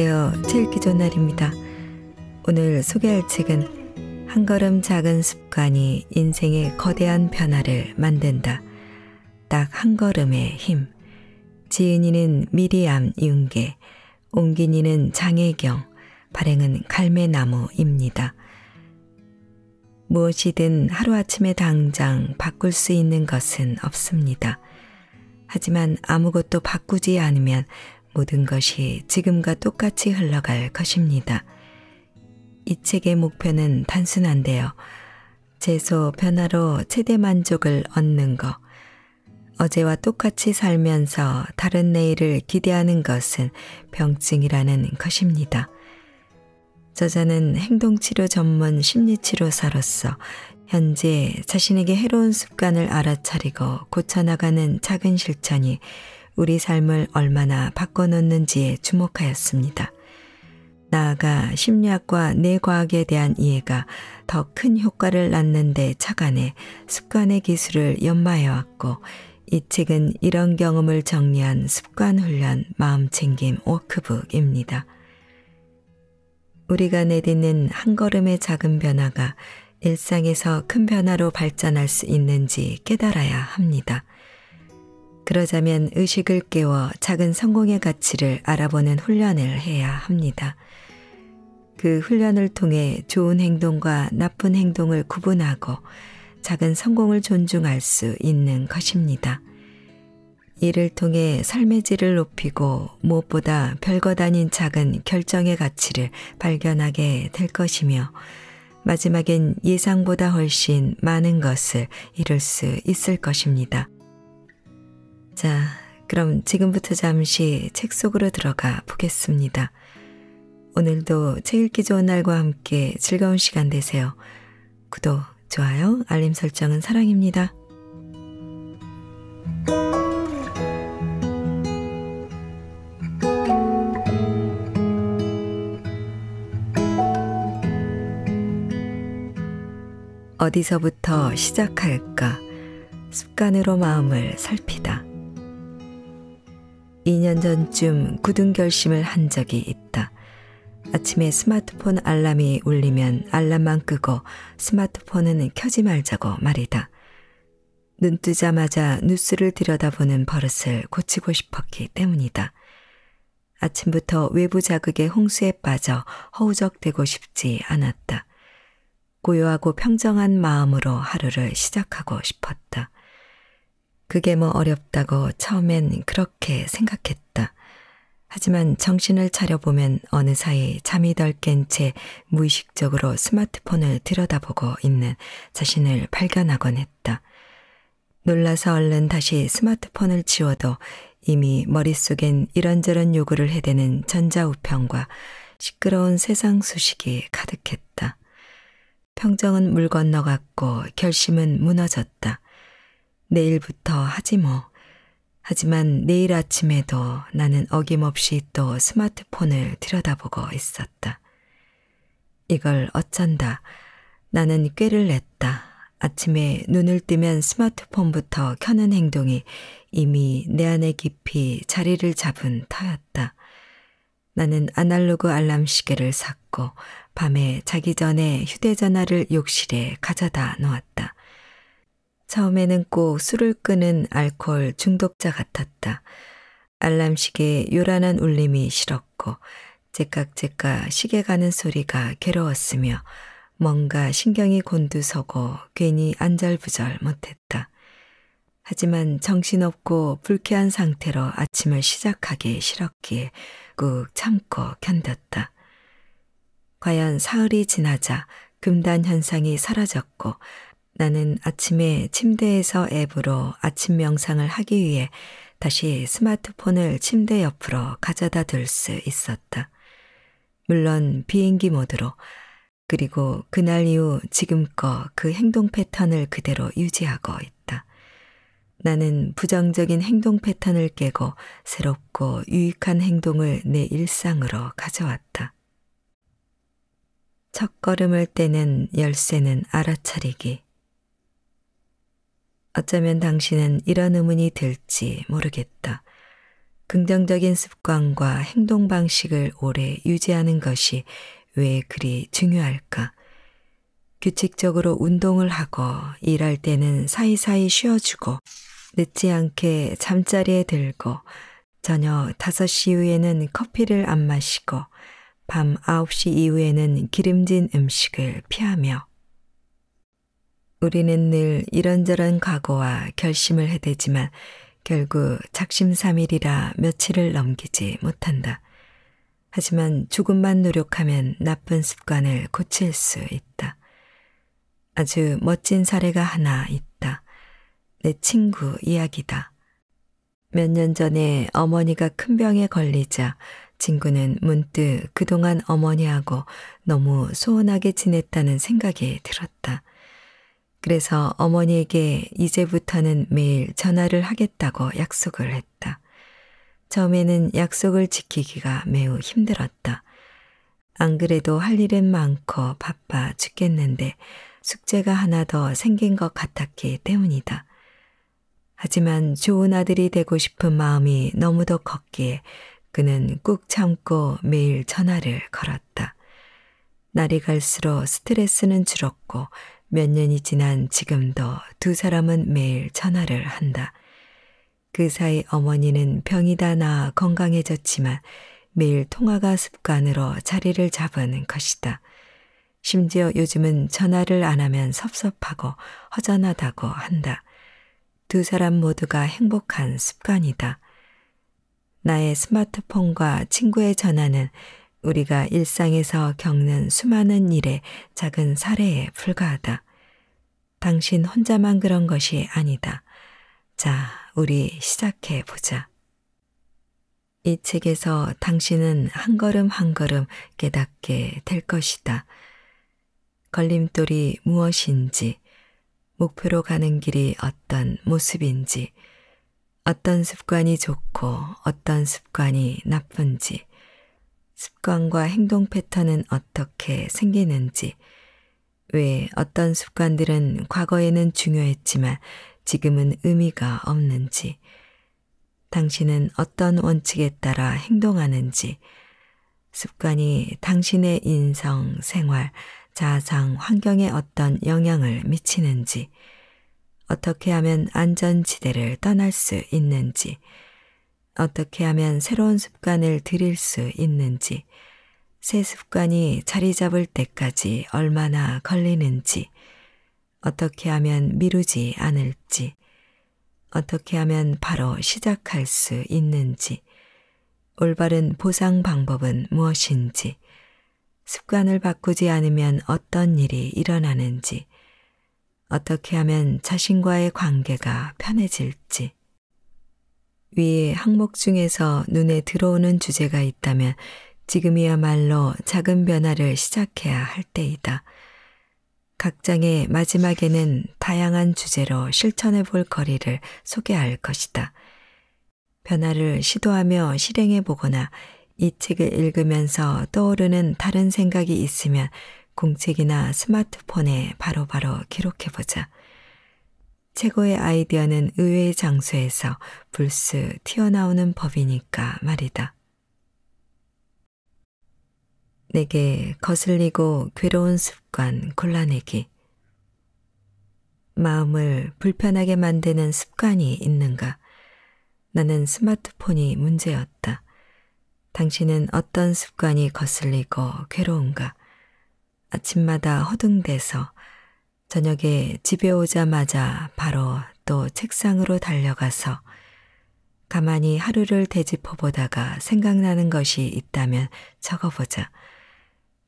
안녕하세요. 책 읽기 존날입니다 오늘 소개할 책은 한 걸음 작은 습관이 인생의 거대한 변화를 만든다. 딱 한 걸음의 힘. 지은이는 미리암 윤계, 옹기니는 장혜경, 발행은 갈매나무입니다. 무엇이든 하루아침에 당장 바꿀 수 있는 것은 없습니다. 하지만 아무것도 바꾸지 않으면 모든 것이 지금과 똑같이 흘러갈 것입니다. 이 책의 목표는 단순한데요. 재소 변화로 최대 만족을 얻는 것. 어제와 똑같이 살면서 다른 내일을 기대하는 것은 병증이라는 것입니다. 저자는 행동치료 전문 심리치료사로서 현재 자신에게 해로운 습관을 알아차리고 고쳐나가는 작은 실천이 우리 삶을 얼마나 바꿔놓는지에 주목하였습니다. 나아가 심리학과 뇌과학에 대한 이해가 더 큰 효과를 낳는데 착안해 습관의 기술을 연마해왔고 이 책은 이런 경험을 정리한 습관훈련 마음챙김 워크북입니다. 우리가 내딛는 한 걸음의 작은 변화가 일상에서 큰 변화로 발전할 수 있는지 깨달아야 합니다. 그러자면 의식을 깨워 작은 성공의 가치를 알아보는 훈련을 해야 합니다. 그 훈련을 통해 좋은 행동과 나쁜 행동을 구분하고 작은 성공을 존중할 수 있는 것입니다. 이를 통해 삶의 질을 높이고 무엇보다 별것 아닌 작은 결정의 가치를 발견하게 될 것이며 마지막엔 예상보다 훨씬 많은 것을 이룰 수 있을 것입니다. 자, 그럼 지금부터 잠시 책 속으로 들어가 보겠습니다. 오늘도 책 읽기 좋은 날과 함께 즐거운 시간 되세요. 구독, 좋아요, 알림 설정은 사랑입니다. 어디서부터 시작할까? 습관으로 마음을 살피다. 2년 전쯤 굳은 결심을 한 적이 있다. 아침에 스마트폰 알람이 울리면 알람만 끄고 스마트폰은 켜지 말자고 말이다. 눈 뜨자마자 뉴스를 들여다보는 버릇을 고치고 싶었기 때문이다. 아침부터 외부 자극의 홍수에 빠져 허우적대고 싶지 않았다. 고요하고 평정한 마음으로 하루를 시작하고 싶었다. 그게 뭐 어렵다고 처음엔 그렇게 생각했다. 하지만 정신을 차려보면 어느 사이 잠이 덜 깬 채 무의식적으로 스마트폰을 들여다보고 있는 자신을 발견하곤 했다. 놀라서 얼른 다시 스마트폰을 치워도 이미 머릿속엔 이런저런 요구를 해대는 전자우편과 시끄러운 세상 수식이 가득했다. 평정은 물 건너갔고 결심은 무너졌다. 내일부터 하지 뭐. 하지만 내일 아침에도 나는 어김없이 또 스마트폰을 들여다보고 있었다. 이걸 어쩐다. 나는 꾀를 냈다. 아침에 눈을 뜨면 스마트폰부터 켜는 행동이 이미 내 안에 깊이 자리를 잡은 터였다. 나는 아날로그 알람 시계를 샀고 밤에 자기 전에 휴대전화를 욕실에 가져다 놓았다. 처음에는 꼭 술을 끄는 알코올 중독자 같았다. 알람시계의 요란한 울림이 싫었고 째깍째깍 시계 가는 소리가 괴로웠으며 뭔가 신경이 곤두서고 괜히 안절부절 못했다. 하지만 정신없고 불쾌한 상태로 아침을 시작하기 싫었기에 꾹 참고 견뎠다. 과연 사흘이 지나자 금단 현상이 사라졌고 나는 아침에 침대에서 앱으로 아침 명상을 하기 위해 다시 스마트폰을 침대 옆으로 가져다 둘 수 있었다. 물론 비행기 모드로 그리고 그날 이후 지금껏 그 행동 패턴을 그대로 유지하고 있다. 나는 부정적인 행동 패턴을 깨고 새롭고 유익한 행동을 내 일상으로 가져왔다. 첫 걸음을 떼는 열쇠는 알아차리기. 어쩌면 당신은 이런 의문이 들지 모르겠다. 긍정적인 습관과 행동 방식을 오래 유지하는 것이 왜 그리 중요할까? 규칙적으로 운동을 하고 일할 때는 사이사이 쉬어주고 늦지 않게 잠자리에 들고 저녁 5시 이후에는 커피를 안 마시고 밤 9시 이후에는 기름진 음식을 피하며 우리는 늘 이런저런 각오와 결심을 해대지만 결국 작심삼일이라 며칠을 넘기지 못한다. 하지만 조금만 노력하면 나쁜 습관을 고칠 수 있다. 아주 멋진 사례가 하나 있다. 내 친구 이야기다. 몇 년 전에 어머니가 큰 병에 걸리자 친구는 문득 그동안 어머니하고 너무 소원하게 지냈다는 생각이 들었다. 그래서 어머니에게 이제부터는 매일 전화를 하겠다고 약속을 했다. 처음에는 약속을 지키기가 매우 힘들었다. 안 그래도 할 일은 많고 바빠 죽겠는데 숙제가 하나 더 생긴 것 같았기 때문이다. 하지만 좋은 아들이 되고 싶은 마음이 너무도 컸기에 그는 꾹 참고 매일 전화를 걸었다. 날이 갈수록 스트레스는 줄었고 몇 년이 지난 지금도 두 사람은 매일 전화를 한다. 그 사이 어머니는 병이 다 나아 건강해졌지만 매일 통화가 습관으로 자리를 잡은 것이다. 심지어 요즘은 전화를 안 하면 섭섭하고 허전하다고 한다. 두 사람 모두가 행복한 습관이다. 나의 스마트폰과 친구의 전화는 우리가 일상에서 겪는 수많은 일의 작은 사례에 불과하다. 당신 혼자만 그런 것이 아니다. 자, 우리 시작해 보자. 이 책에서 당신은 한 걸음 한 걸음 깨닫게 될 것이다. 걸림돌이 무엇인지, 목표로 가는 길이 어떤 모습인지, 어떤 습관이 좋고 어떤 습관이 나쁜지, 습관과 행동 패턴은 어떻게 생기는지, 왜 어떤 습관들은 과거에는 중요했지만 지금은 의미가 없는지, 당신은 어떤 원칙에 따라 행동하는지, 습관이 당신의 인성, 생활, 자상, 환경에 어떤 영향을 미치는지, 어떻게 하면 안전지대를 떠날 수 있는지, 어떻게 하면 새로운 습관을 들일 수 있는지, 새 습관이 자리 잡을 때까지 얼마나 걸리는지, 어떻게 하면 미루지 않을지, 어떻게 하면 바로 시작할 수 있는지, 올바른 보상 방법은 무엇인지, 습관을 바꾸지 않으면 어떤 일이 일어나는지, 어떻게 하면 자신과의 관계가 편해질지, 위에 항목 중에서 눈에 들어오는 주제가 있다면 지금이야말로 작은 변화를 시작해야 할 때이다. 각 장의 마지막에는 다양한 주제로 실천해 볼 거리를 소개할 것이다. 변화를 시도하며 실행해 보거나 이 책을 읽으면서 떠오르는 다른 생각이 있으면 공책이나 스마트폰에 바로바로 바로 기록해 보자. 최고의 아이디어는 의외의 장소에서 불스 튀어나오는 법이니까 말이다. 내게 거슬리고 괴로운 습관 골라내기. 마음을 불편하게 만드는 습관이 있는가? 나는 스마트폰이 문제였다. 당신은 어떤 습관이 거슬리고 괴로운가? 아침마다 허둥대서 저녁에 집에 오자마자 바로 또 책상으로 달려가서 가만히 하루를 되짚어 보다가 생각나는 것이 있다면 적어보자.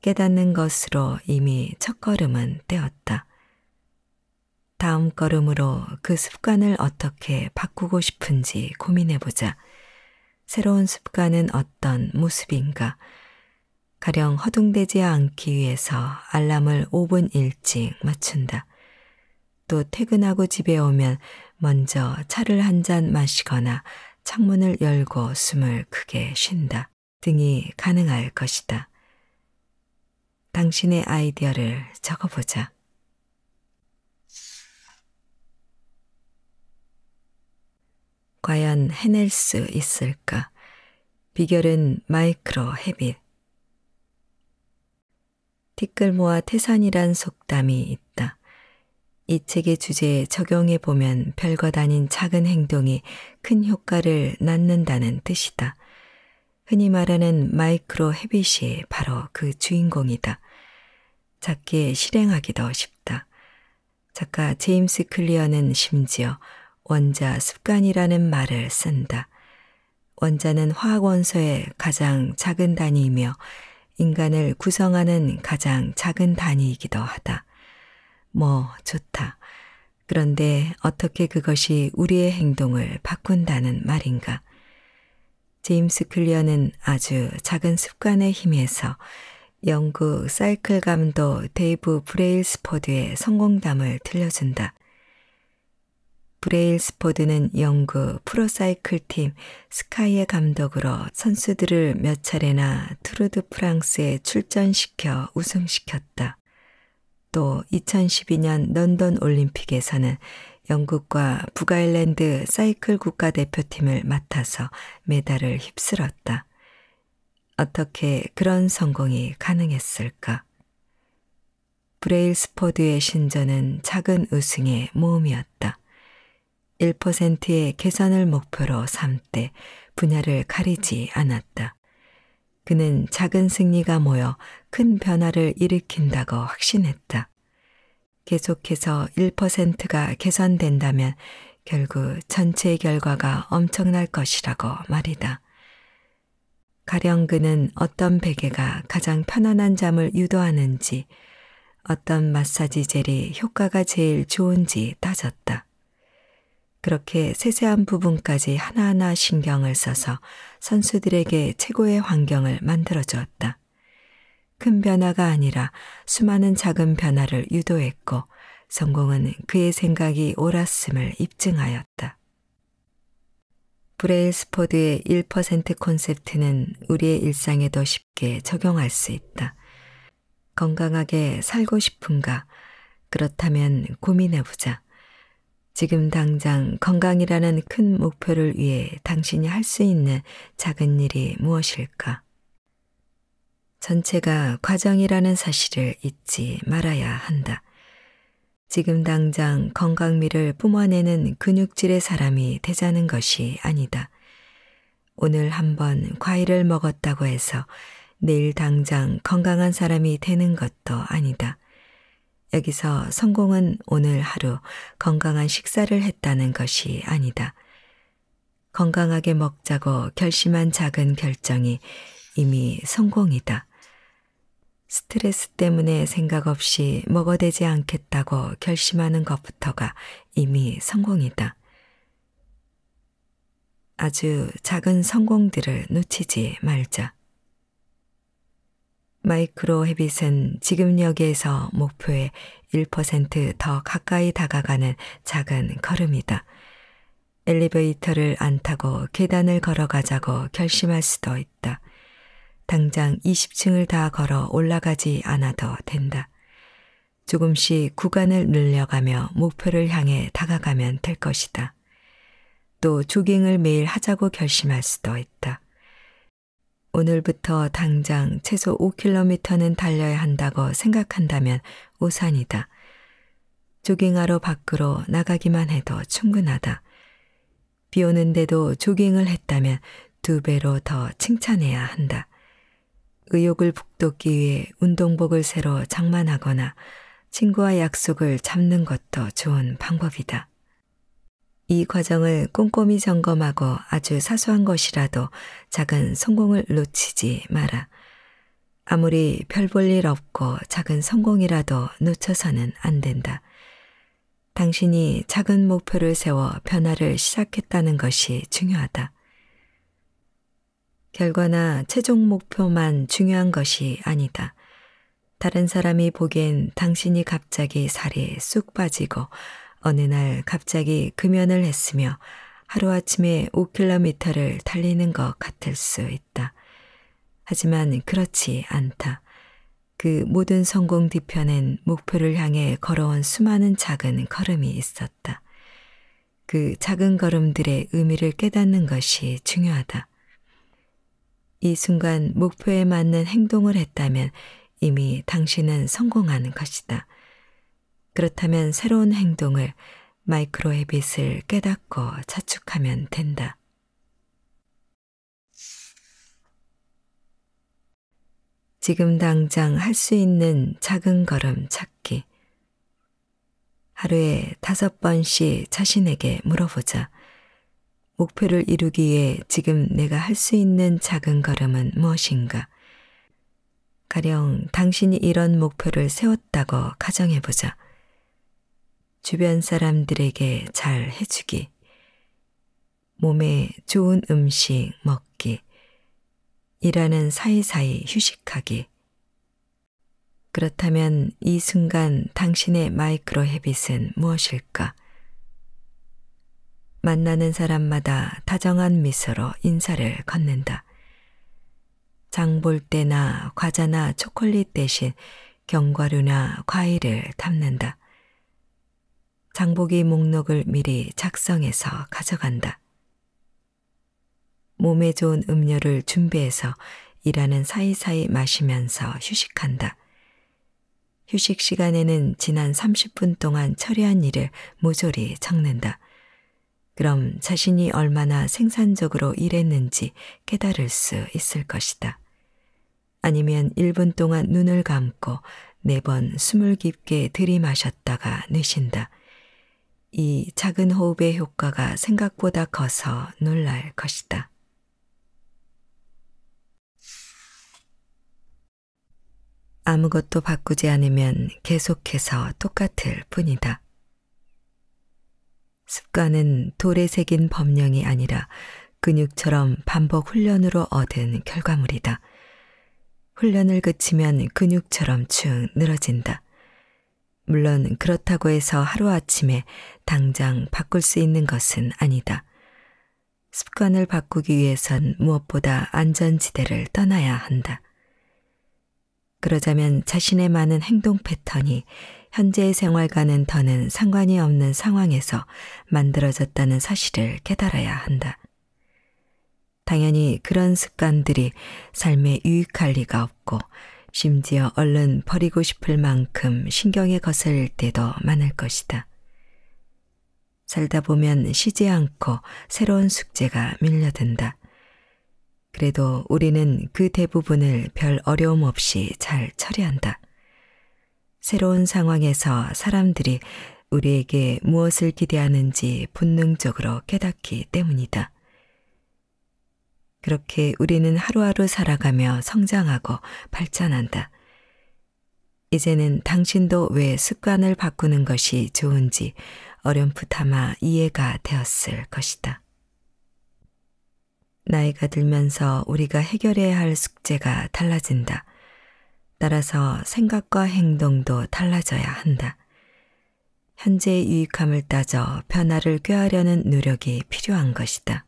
깨닫는 것으로 이미 첫 걸음은 떼었다. 다음 걸음으로 그 습관을 어떻게 바꾸고 싶은지 고민해보자. 새로운 습관은 어떤 모습인가? 가령 허둥대지 않기 위해서 알람을 5분 일찍 맞춘다. 또 퇴근하고 집에 오면 먼저 차를 한 잔 마시거나 창문을 열고 숨을 크게 쉰다 등이 가능할 것이다. 당신의 아이디어를 적어보자. 과연 해낼 수 있을까? 비결은 마이크로 헤빗. 티끌 모아 태산이란 속담이 있다. 이 책의 주제에 적용해 보면 별것 아닌 작은 행동이 큰 효과를 낳는다는 뜻이다. 흔히 말하는 마이크로 헤빗이 바로 그 주인공이다. 작게 실행하기도 쉽다. 작가 제임스 클리어는 심지어 원자 습관이라는 말을 쓴다. 원자는 화학 원소의 가장 작은 단위이며 인간을 구성하는 가장 작은 단위이기도 하다. 뭐, 좋다. 그런데 어떻게 그것이 우리의 행동을 바꾼다는 말인가? 제임스 클리어는 아주 작은 습관의 힘에서 영국 사이클 감독 데이브 브레일스포드의 성공담을 들려준다. 브레일스포드는 영구 프로사이클팀 스카이의 감독으로 선수들을 몇 차례나 트루드 프랑스에 출전시켜 우승시켰다. 또 2012년 런던 올림픽에서는 영국과 북아일랜드 사이클 국가대표팀을 맡아서 메달을 휩쓸었다. 어떻게 그런 성공이 가능했을까? 브레일스포드의 신전은 작은 우승의 모음이었다 1%의 개선을 목표로 삼 때 분야를 가리지 않았다. 그는 작은 승리가 모여 큰 변화를 일으킨다고 확신했다. 계속해서 1%가 개선된다면 결국 전체의 결과가 엄청날 것이라고 말이다. 가령 그는 어떤 베개가 가장 편안한 잠을 유도하는지, 어떤 마사지 젤이 효과가 제일 좋은지 따졌다. 그렇게 세세한 부분까지 하나하나 신경을 써서 선수들에게 최고의 환경을 만들어 주었다. 큰 변화가 아니라 수많은 작은 변화를 유도했고 성공은 그의 생각이 옳았음을 입증하였다. 브레일스포드의 1% 콘셉트는 우리의 일상에도 쉽게 적용할 수 있다. 건강하게 살고 싶은가? 그렇다면 고민해보자. 지금 당장 건강이라는 큰 목표를 위해 당신이 할 수 있는 작은 일이 무엇일까? 전체가 과정이라는 사실을 잊지 말아야 한다. 지금 당장 건강미를 뿜어내는 근육질의 사람이 되자는 것이 아니다. 오늘 한번 과일을 먹었다고 해서 내일 당장 건강한 사람이 되는 것도 아니다. 여기서 성공은 오늘 하루 건강한 식사를 했다는 것이 아니다. 건강하게 먹자고 결심한 작은 결정이 이미 성공이다. 스트레스 때문에 생각 없이 먹어대지 않겠다고 결심하는 것부터가 이미 성공이다. 아주 작은 성공들을 놓치지 말자. 마이크로 헤빗은 지금 여기에서 목표에 1%더 가까이 다가가는 작은 걸음이다. 엘리베이터를 안 타고 계단을 걸어가자고 결심할 수도 있다. 당장 20층을 다 걸어 올라가지 않아도 된다. 조금씩 구간을 늘려가며 목표를 향해 다가가면 될 것이다. 또 조깅을 매일 하자고 결심할 수도 있다. 오늘부터 당장 최소 5km는 달려야 한다고 생각한다면 오산이다. 조깅하러 밖으로 나가기만 해도 충분하다. 비 오는데도 조깅을 했다면 두 배로 더 칭찬해야 한다. 의욕을 북돋기 위해 운동복을 새로 장만하거나 친구와 약속을 잡는 것도 좋은 방법이다. 이 과정을 꼼꼼히 점검하고 아주 사소한 것이라도 작은 성공을 놓치지 마라. 아무리 별 볼 일 없고 작은 성공이라도 놓쳐서는 안 된다. 당신이 작은 목표를 세워 변화를 시작했다는 것이 중요하다. 결과나 최종 목표만 중요한 것이 아니다. 다른 사람이 보기엔 당신이 갑자기 살이 쑥 빠지고 어느 날 갑자기 금연을 했으며 하루아침에 5km를 달리는 것 같을 수 있다. 하지만 그렇지 않다. 그 모든 성공 뒤편엔 목표를 향해 걸어온 수많은 작은 걸음이 있었다. 그 작은 걸음들의 의미를 깨닫는 것이 중요하다. 이 순간 목표에 맞는 행동을 했다면 이미 당신은 성공한 것이다. 그렇다면 새로운 행동을 마이크로의 빛을 깨닫고 자축하면 된다. 지금 당장 할 수 있는 작은 걸음 찾기. 하루에 다섯 번씩 자신에게 물어보자. 목표를 이루기 위 지금 내가 할 수 있는 작은 걸음은 무엇인가? 가령 당신이 이런 목표를 세웠다고 가정해보자. 주변 사람들에게 잘 해주기, 몸에 좋은 음식 먹기, 일하는 사이사이 휴식하기. 그렇다면 이 순간 당신의 마이크로 헤빗은 무엇일까? 만나는 사람마다 다정한 미소로 인사를 건넨다. 장 볼 때나 과자나 초콜릿 대신 견과류나 과일을 담는다. 장보기 목록을 미리 작성해서 가져간다. 몸에 좋은 음료를 준비해서 일하는 사이사이 마시면서 휴식한다. 휴식 시간에는 지난 30분 동안 처리한 일을 모조리 적는다. 그럼 자신이 얼마나 생산적으로 일했는지 깨달을 수 있을 것이다. 아니면 1분 동안 눈을 감고 4번 숨을 깊게 들이마셨다가 내쉰다. 이 작은 호흡의 효과가 생각보다 커서 놀랄 것이다. 아무것도 바꾸지 않으면 계속해서 똑같을 뿐이다. 습관은 돌에 새긴 법령이 아니라 근육처럼 반복 훈련으로 얻은 결과물이다. 훈련을 그치면 근육처럼 축 늘어진다. 물론 그렇다고 해서 하루아침에 당장 바꿀 수 있는 것은 아니다. 습관을 바꾸기 위해선 무엇보다 안전지대를 떠나야 한다. 그러자면 자신의 많은 행동 패턴이 현재의 생활과는 더는 상관이 없는 상황에서 만들어졌다는 사실을 깨달아야 한다. 당연히 그런 습관들이 삶에 유익할 리가 없고 심지어 얼른 버리고 싶을 만큼 신경에 거슬릴 때도 많을 것이다. 살다 보면 쉬지 않고 새로운 숙제가 밀려든다. 그래도 우리는 그 대부분을 별 어려움 없이 잘 처리한다. 새로운 상황에서 사람들이 우리에게 무엇을 기대하는지 본능적으로 깨닫기 때문이다. 그렇게 우리는 하루하루 살아가며 성장하고 발전한다. 이제는 당신도 왜 습관을 바꾸는 것이 좋은지 어렴풋하마 이해가 되었을 것이다. 나이가 들면서 우리가 해결해야 할 숙제가 달라진다. 따라서 생각과 행동도 달라져야 한다. 현재의 유익함을 따져 변화를 꾀하려는 노력이 필요한 것이다.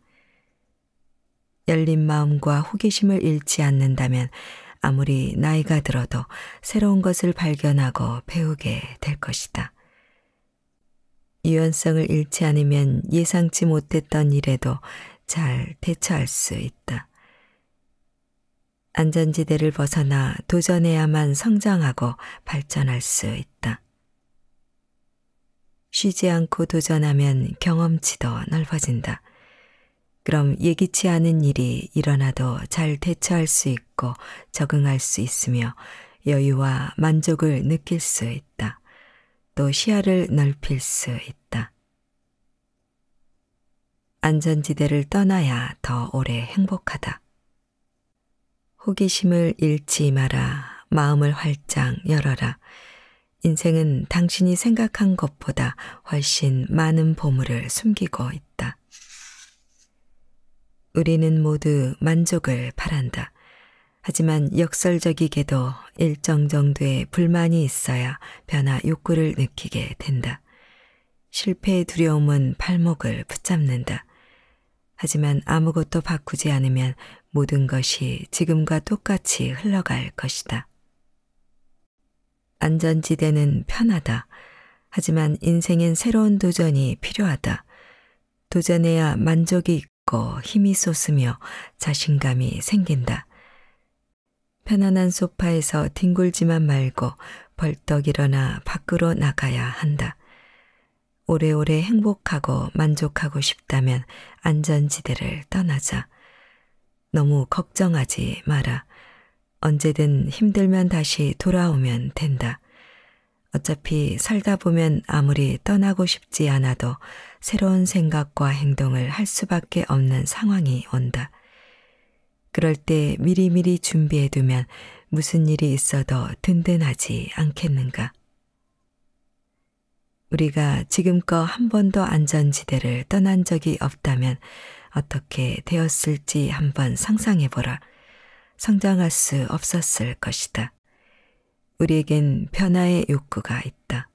열린 마음과 호기심을 잃지 않는다면 아무리 나이가 들어도 새로운 것을 발견하고 배우게 될 것이다. 유연성을 잃지 않으면 예상치 못했던 일에도 잘 대처할 수 있다. 안전지대를 벗어나 도전해야만 성장하고 발전할 수 있다. 쉬지 않고 도전하면 경험치도 넓어진다. 그럼 예기치 않은 일이 일어나도 잘 대처할 수 있고 적응할 수 있으며 여유와 만족을 느낄 수 있다. 또 시야를 넓힐 수 있다. 안전지대를 떠나야 더 오래 행복하다. 호기심을 잃지 마라. 마음을 활짝 열어라. 인생은 당신이 생각한 것보다 훨씬 많은 보물을 숨기고 있다. 우리는 모두 만족을 바란다. 하지만 역설적이게도 일정 정도의 불만이 있어야 변화 욕구를 느끼게 된다. 실패의 두려움은 발목을 붙잡는다. 하지만 아무것도 바꾸지 않으면 모든 것이 지금과 똑같이 흘러갈 것이다. 안전지대는 편하다. 하지만 인생엔 새로운 도전이 필요하다. 도전해야 만족이 걷고 힘이 솟으며 자신감이 생긴다. 편안한 소파에서 뒹굴지만 말고 벌떡 일어나 밖으로 나가야 한다. 오래오래 행복하고 만족하고 싶다면 안전지대를 떠나자. 너무 걱정하지 마라. 언제든 힘들면 다시 돌아오면 된다. 어차피 살다 보면 아무리 떠나고 싶지 않아도 새로운 생각과 행동을 할 수밖에 없는 상황이 온다. 그럴 때 미리미리 준비해두면 무슨 일이 있어도 든든하지 않겠는가. 우리가 지금껏 한 번도 안전지대를 떠난 적이 없다면 어떻게 되었을지 한번 상상해보라. 성장할 수 없었을 것이다. 우리에겐 변화의 욕구가 있다.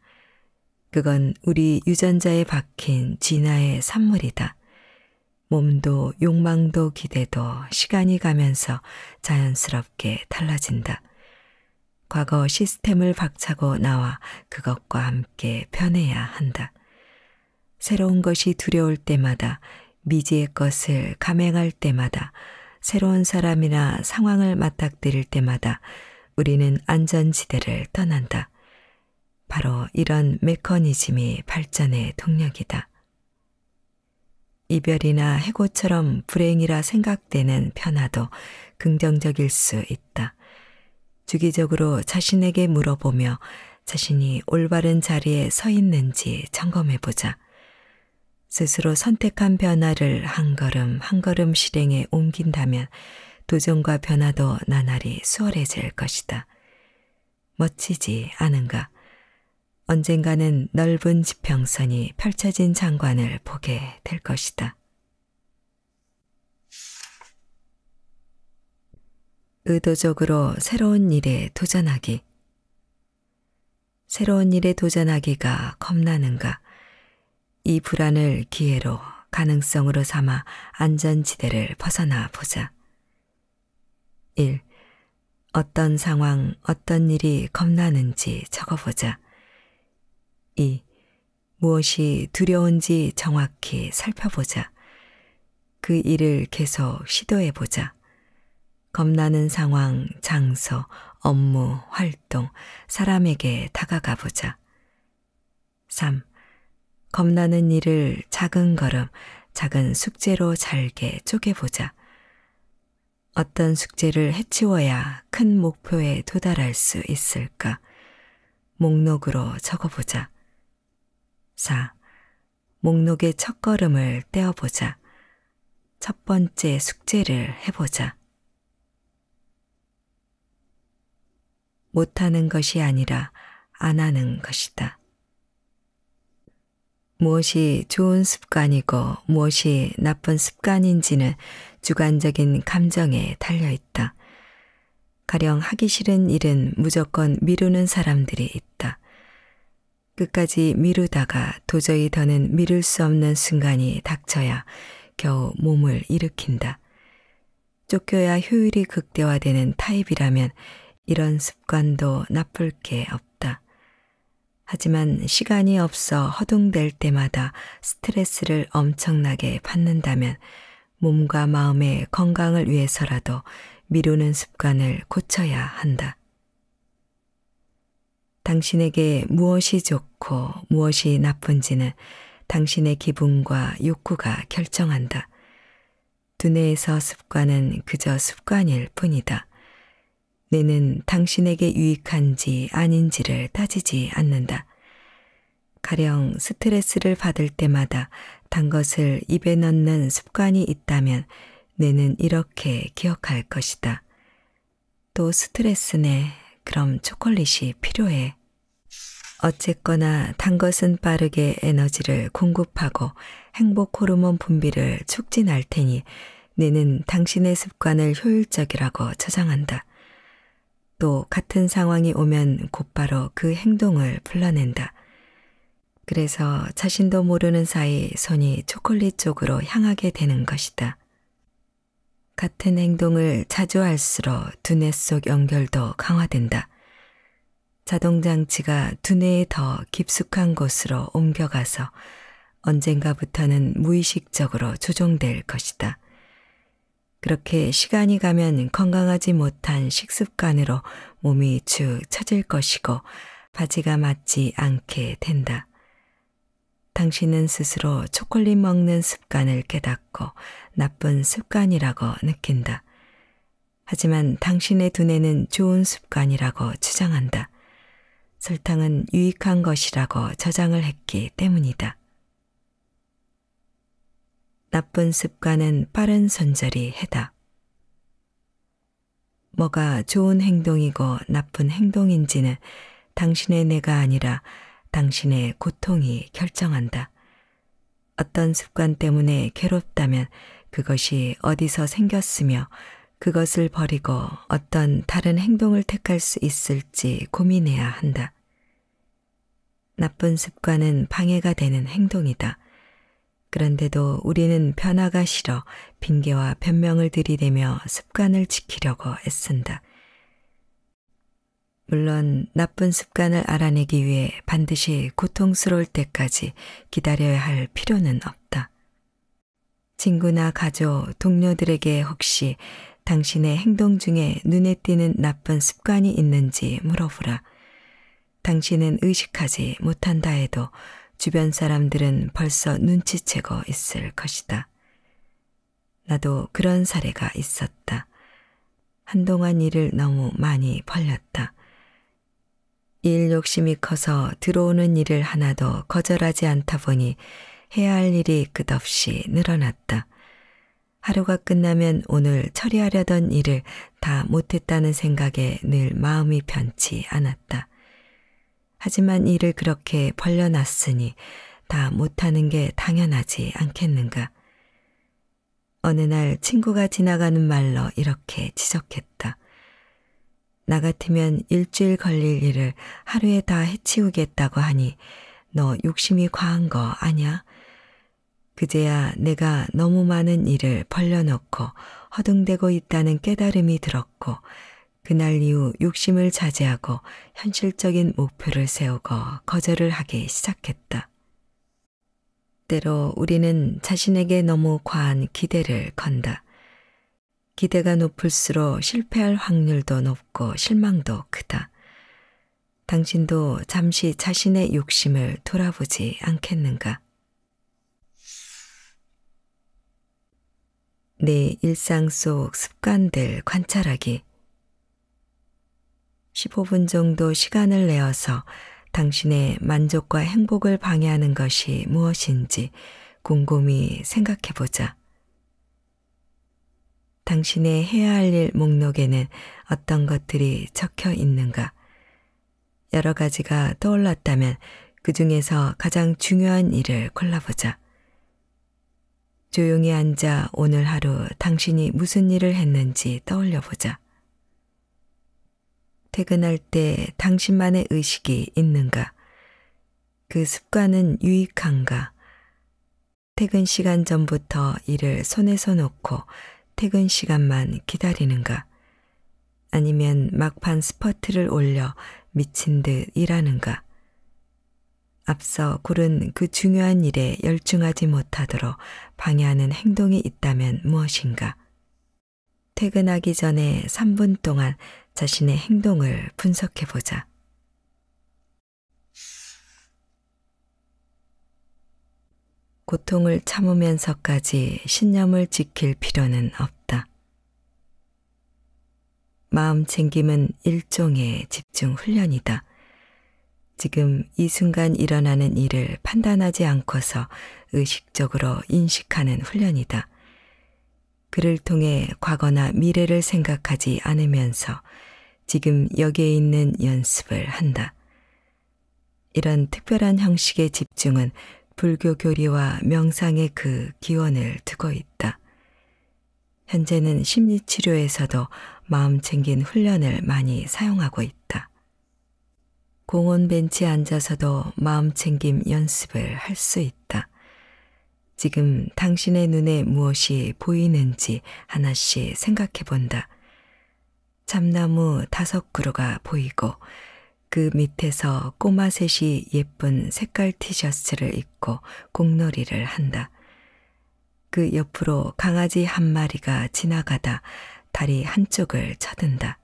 그건 우리 유전자에 박힌 진화의 산물이다. 몸도 욕망도 기대도 시간이 가면서 자연스럽게 달라진다. 과거 시스템을 박차고 나와 그것과 함께 변해야 한다. 새로운 것이 두려울 때마다 미지의 것을 감행할 때마다 새로운 사람이나 상황을 맞닥뜨릴 때마다 우리는 안전지대를 떠난다. 바로 이런 메커니즘이 발전의 동력이다. 이별이나 해고처럼 불행이라 생각되는 변화도 긍정적일 수 있다. 주기적으로 자신에게 물어보며 자신이 올바른 자리에 서 있는지 점검해보자. 스스로 선택한 변화를 한 걸음 한 걸음 실행에 옮긴다면 도전과 변화도 나날이 수월해질 것이다. 멋지지 않은가? 언젠가는 넓은 지평선이 펼쳐진 장관을 보게 될 것이다. 의도적으로 새로운 일에 도전하기. 새로운 일에 도전하기가 겁나는가. 이 불안을 기회로 가능성으로 삼아 안전지대를 벗어나 보자. 1. 어떤 상황, 어떤 일이 겁나는지 적어보자. 2. 무엇이 두려운지 정확히 살펴보자. 그 일을 계속 시도해보자. 겁나는 상황, 장소, 업무, 활동, 사람에게 다가가보자. 3. 겁나는 일을 작은 걸음, 작은 숙제로 잘게 쪼개보자. 어떤 숙제를 해치워야 큰 목표에 도달할 수 있을까? 목록으로 적어보자. 4. 목록의 첫 걸음을 떼어보자. 첫 번째 숙제를 해보자. 못하는 것이 아니라 안 하는 것이다. 무엇이 좋은 습관이고 무엇이 나쁜 습관인지는 주관적인 감정에 달려 있다. 가령 하기 싫은 일은 무조건 미루는 사람들이 있다. 끝까지 미루다가 도저히 더는 미룰 수 없는 순간이 닥쳐야 겨우 몸을 일으킨다. 쫓겨야 효율이 극대화되는 타입이라면 이런 습관도 나쁠 게 없다. 하지만 시간이 없어 허둥댈 때마다 스트레스를 엄청나게 받는다면 몸과 마음의 건강을 위해서라도 미루는 습관을 고쳐야 한다. 당신에게 무엇이 좋고 무엇이 나쁜지는 당신의 기분과 욕구가 결정한다. 두뇌에서 습관은 그저 습관일 뿐이다. 뇌는 당신에게 유익한지 아닌지를 따지지 않는다. 가령 스트레스를 받을 때마다 단 것을 입에 넣는 습관이 있다면 뇌는 이렇게 기억할 것이다. 또 스트레스네, 그럼 초콜릿이 필요해. 어쨌거나 단 것은 빠르게 에너지를 공급하고 행복 호르몬 분비를 촉진할 테니 네는 당신의 습관을 효율적이라고 저장한다. 또 같은 상황이 오면 곧바로 그 행동을 불러낸다. 그래서 자신도 모르는 사이 손이 초콜릿 쪽으로 향하게 되는 것이다. 같은 행동을 자주 할수록 두뇌 속 연결도 강화된다. 자동장치가 두뇌에 더 깊숙한 곳으로 옮겨가서 언젠가부터는 무의식적으로 조종될 것이다. 그렇게 시간이 가면 건강하지 못한 식습관으로 몸이 축 처질 것이고 바지가 맞지 않게 된다. 당신은 스스로 초콜릿 먹는 습관을 깨닫고 나쁜 습관이라고 느낀다. 하지만 당신의 두뇌는 좋은 습관이라고 주장한다. 설탕은 유익한 것이라고 저장을 했기 때문이다. 나쁜 습관은 빠른 손절이 해다. 뭐가 좋은 행동이고 나쁜 행동인지는 당신의 내가 아니라 당신의 고통이 결정한다. 어떤 습관 때문에 괴롭다면 그것이 어디서 생겼으며 그것을 버리고 어떤 다른 행동을 택할 수 있을지 고민해야 한다. 나쁜 습관은 방해가 되는 행동이다. 그런데도 우리는 변화가 싫어 핑계와 변명을 들이대며 습관을 지키려고 애쓴다. 물론 나쁜 습관을 알아내기 위해 반드시 고통스러울 때까지 기다려야 할 필요는 없다. 친구나 가족, 동료들에게 혹시 당신의 행동 중에 눈에 띄는 나쁜 습관이 있는지 물어보라. 당신은 의식하지 못한다 해도 주변 사람들은 벌써 눈치채고 있을 것이다. 나도 그런 사례가 있었다. 한동안 일을 너무 많이 벌렸다. 일 욕심이 커서 들어오는 일을 하나도 거절하지 않다 보니 해야 할 일이 끝없이 늘어났다. 하루가 끝나면 오늘 처리하려던 일을 다 못했다는 생각에 늘 마음이 변치 않았다. 하지만 일을 그렇게 벌려놨으니 다 못하는 게 당연하지 않겠는가. 어느 날 친구가 지나가는 말로 이렇게 지적했다. 나 같으면 일주일 걸릴 일을 하루에 다 해치우겠다고 하니 너 욕심이 과한 거 아냐? 그제야 내가 너무 많은 일을 벌려놓고 허둥대고 있다는 깨달음이 들었고, 그날 이후 욕심을 자제하고 현실적인 목표를 세우고 거절을 하기 시작했다. 때로 우리는 자신에게 너무 과한 기대를 건다. 기대가 높을수록 실패할 확률도 높고 실망도 크다. 당신도 잠시 자신의 욕심을 돌아보지 않겠는가? 내 일상 속 습관들 관찰하기. 15분 정도 시간을 내어서 당신의 만족과 행복을 방해하는 것이 무엇인지 곰곰이 생각해 보자. 당신의 해야 할 일 목록에는 어떤 것들이 적혀 있는가? 여러 가지가 떠올랐다면 그 중에서 가장 중요한 일을 골라보자. 조용히 앉아 오늘 하루 당신이 무슨 일을 했는지 떠올려 보자. 퇴근할 때 당신만의 의식이 있는가? 그 습관은 유익한가? 퇴근 시간 전부터 일을 손에서 놓고 퇴근 시간만 기다리는가? 아니면 막판 스퍼트를 올려 미친 듯 일하는가? 앞서 고른 그 중요한 일에 열중하지 못하도록 방해하는 행동이 있다면 무엇인가? 퇴근하기 전에 3분 동안 자신의 행동을 분석해 보자. 고통을 참으면서까지 신념을 지킬 필요는 없다. 마음 챙김은 일종의 집중 훈련이다. 지금 이 순간 일어나는 일을 판단하지 않고서 의식적으로 인식하는 훈련이다. 그를 통해 과거나 미래를 생각하지 않으면서 지금 여기에 있는 연습을 한다. 이런 특별한 형식의 집중은 불교 교리와 명상의 그 기원을 두고 있다. 현재는 심리치료에서도 마음 챙긴 훈련을 많이 사용하고 있다. 공원 벤치에 앉아서도 마음 챙김 연습을 할 수 있다. 지금 당신의 눈에 무엇이 보이는지 하나씩 생각해 본다. 참나무 다섯 그루가 보이고 그 밑에서 꼬마 셋이 예쁜 색깔 티셔츠를 입고 공놀이를 한다. 그 옆으로 강아지 한 마리가 지나가다 다리 한쪽을 쳐든다.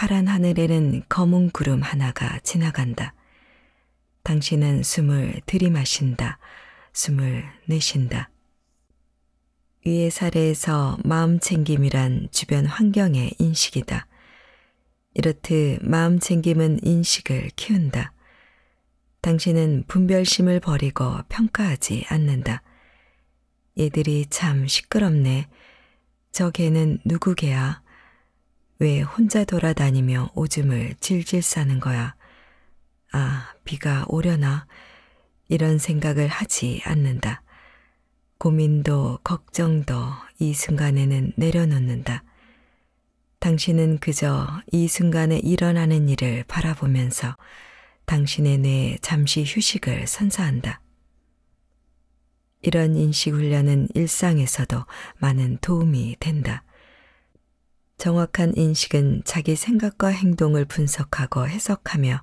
파란 하늘에는 검은 구름 하나가 지나간다. 당신은 숨을 들이마신다. 숨을 내쉰다. 위의 사례에서 마음 챙김이란 주변 환경의 인식이다. 이렇듯 마음 챙김은 인식을 키운다. 당신은 분별심을 버리고 평가하지 않는다. 얘들이 참 시끄럽네. 저 개는 누구 개야? 왜 혼자 돌아다니며 오줌을 질질 싸는 거야? 아, 비가 오려나? 이런 생각을 하지 않는다. 고민도 걱정도 이 순간에는 내려놓는다. 당신은 그저 이 순간에 일어나는 일을 바라보면서 당신의 뇌에 잠시 휴식을 선사한다. 이런 인식 훈련은 일상에서도 많은 도움이 된다. 정확한 인식은 자기 생각과 행동을 분석하고 해석하며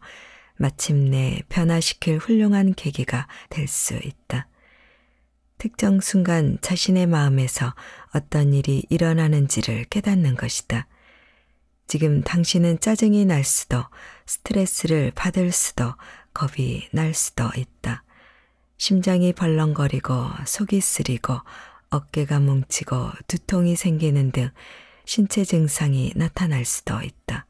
마침내 변화시킬 훌륭한 계기가 될 수 있다. 특정 순간 자신의 마음에서 어떤 일이 일어나는지를 깨닫는 것이다. 지금 당신은 짜증이 날 수도, 스트레스를 받을 수도, 겁이 날 수도 있다. 심장이 벌렁거리고, 속이 쓰리고, 어깨가 뭉치고, 두통이 생기는 등 신체 증상이 나타날 수도 있다.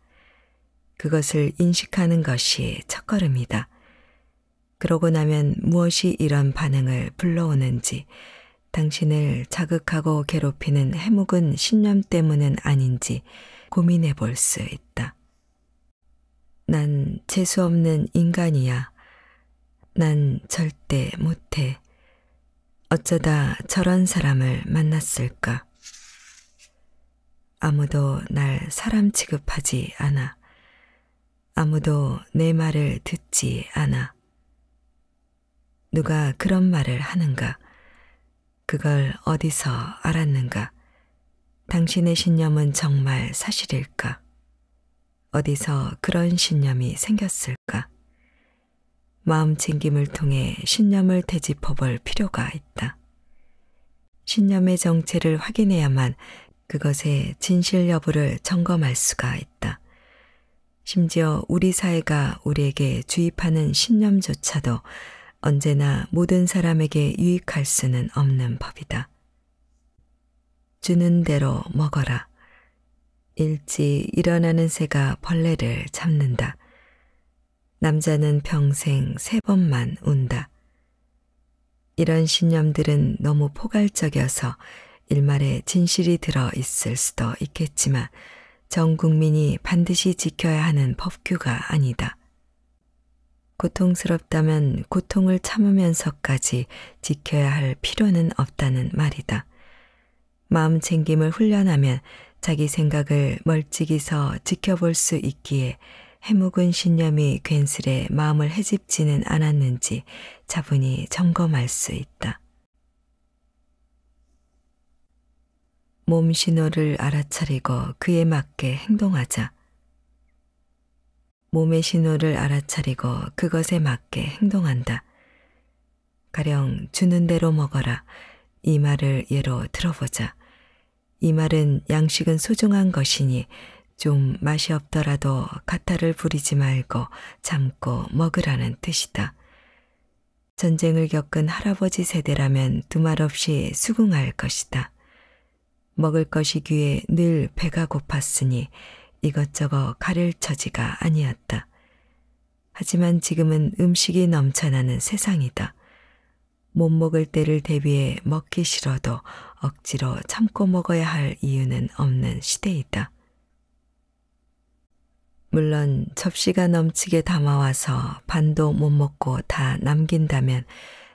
그것을 인식하는 것이 첫걸음이다. 그러고 나면 무엇이 이런 반응을 불러오는지, 당신을 자극하고 괴롭히는 해묵은 신념 때문은 아닌지 고민해 볼 수 있다. 난 재수없는 인간이야. 난 절대 못해. 어쩌다 저런 사람을 만났을까? 아무도 날 사람 취급하지 않아. 아무도 내 말을 듣지 않아. 누가 그런 말을 하는가? 그걸 어디서 알았는가? 당신의 신념은 정말 사실일까? 어디서 그런 신념이 생겼을까? 마음챙김을 통해 신념을 되짚어 볼 필요가 있다. 신념의 정체를 확인해야만 그것의 진실 여부를 점검할 수가 있다. 심지어 우리 사회가 우리에게 주입하는 신념조차도 언제나 모든 사람에게 유익할 수는 없는 법이다. 주는 대로 먹어라. 일찍 일어나는 새가 벌레를 잡는다. 남자는 평생 세 번만 운다. 이런 신념들은 너무 포괄적이어서 일말의 진실이 들어 있을 수도 있겠지만 전 국민이 반드시 지켜야 하는 법규가 아니다. 고통스럽다면 고통을 참으면서까지 지켜야 할 필요는 없다는 말이다. 마음 챙김을 훈련하면 자기 생각을 멀찍이서 지켜볼 수 있기에 해묵은 신념이 괜스레 마음을 해집지는 않았는지 자분히 점검할 수 있다. 몸 신호를 알아차리고 그에 맞게 행동하자. 몸의 신호를 알아차리고 그것에 맞게 행동한다. 가령 주는 대로 먹어라. 이 말을 예로 들어보자. 이 말은 양식은 소중한 것이니 좀 맛이 없더라도 가타를 부리지 말고 참고 먹으라는 뜻이다. 전쟁을 겪은 할아버지 세대라면 두 말없이 수긍할 것이다. 먹을 것이 귀에 늘 배가 고팠으니 이것저것 가릴 처지가 아니었다. 하지만 지금은 음식이 넘쳐나는 세상이다. 못 먹을 때를 대비해 먹기 싫어도 억지로 참고 먹어야 할 이유는 없는 시대이다. 물론 접시가 넘치게 담아와서 반도 못 먹고 다 남긴다면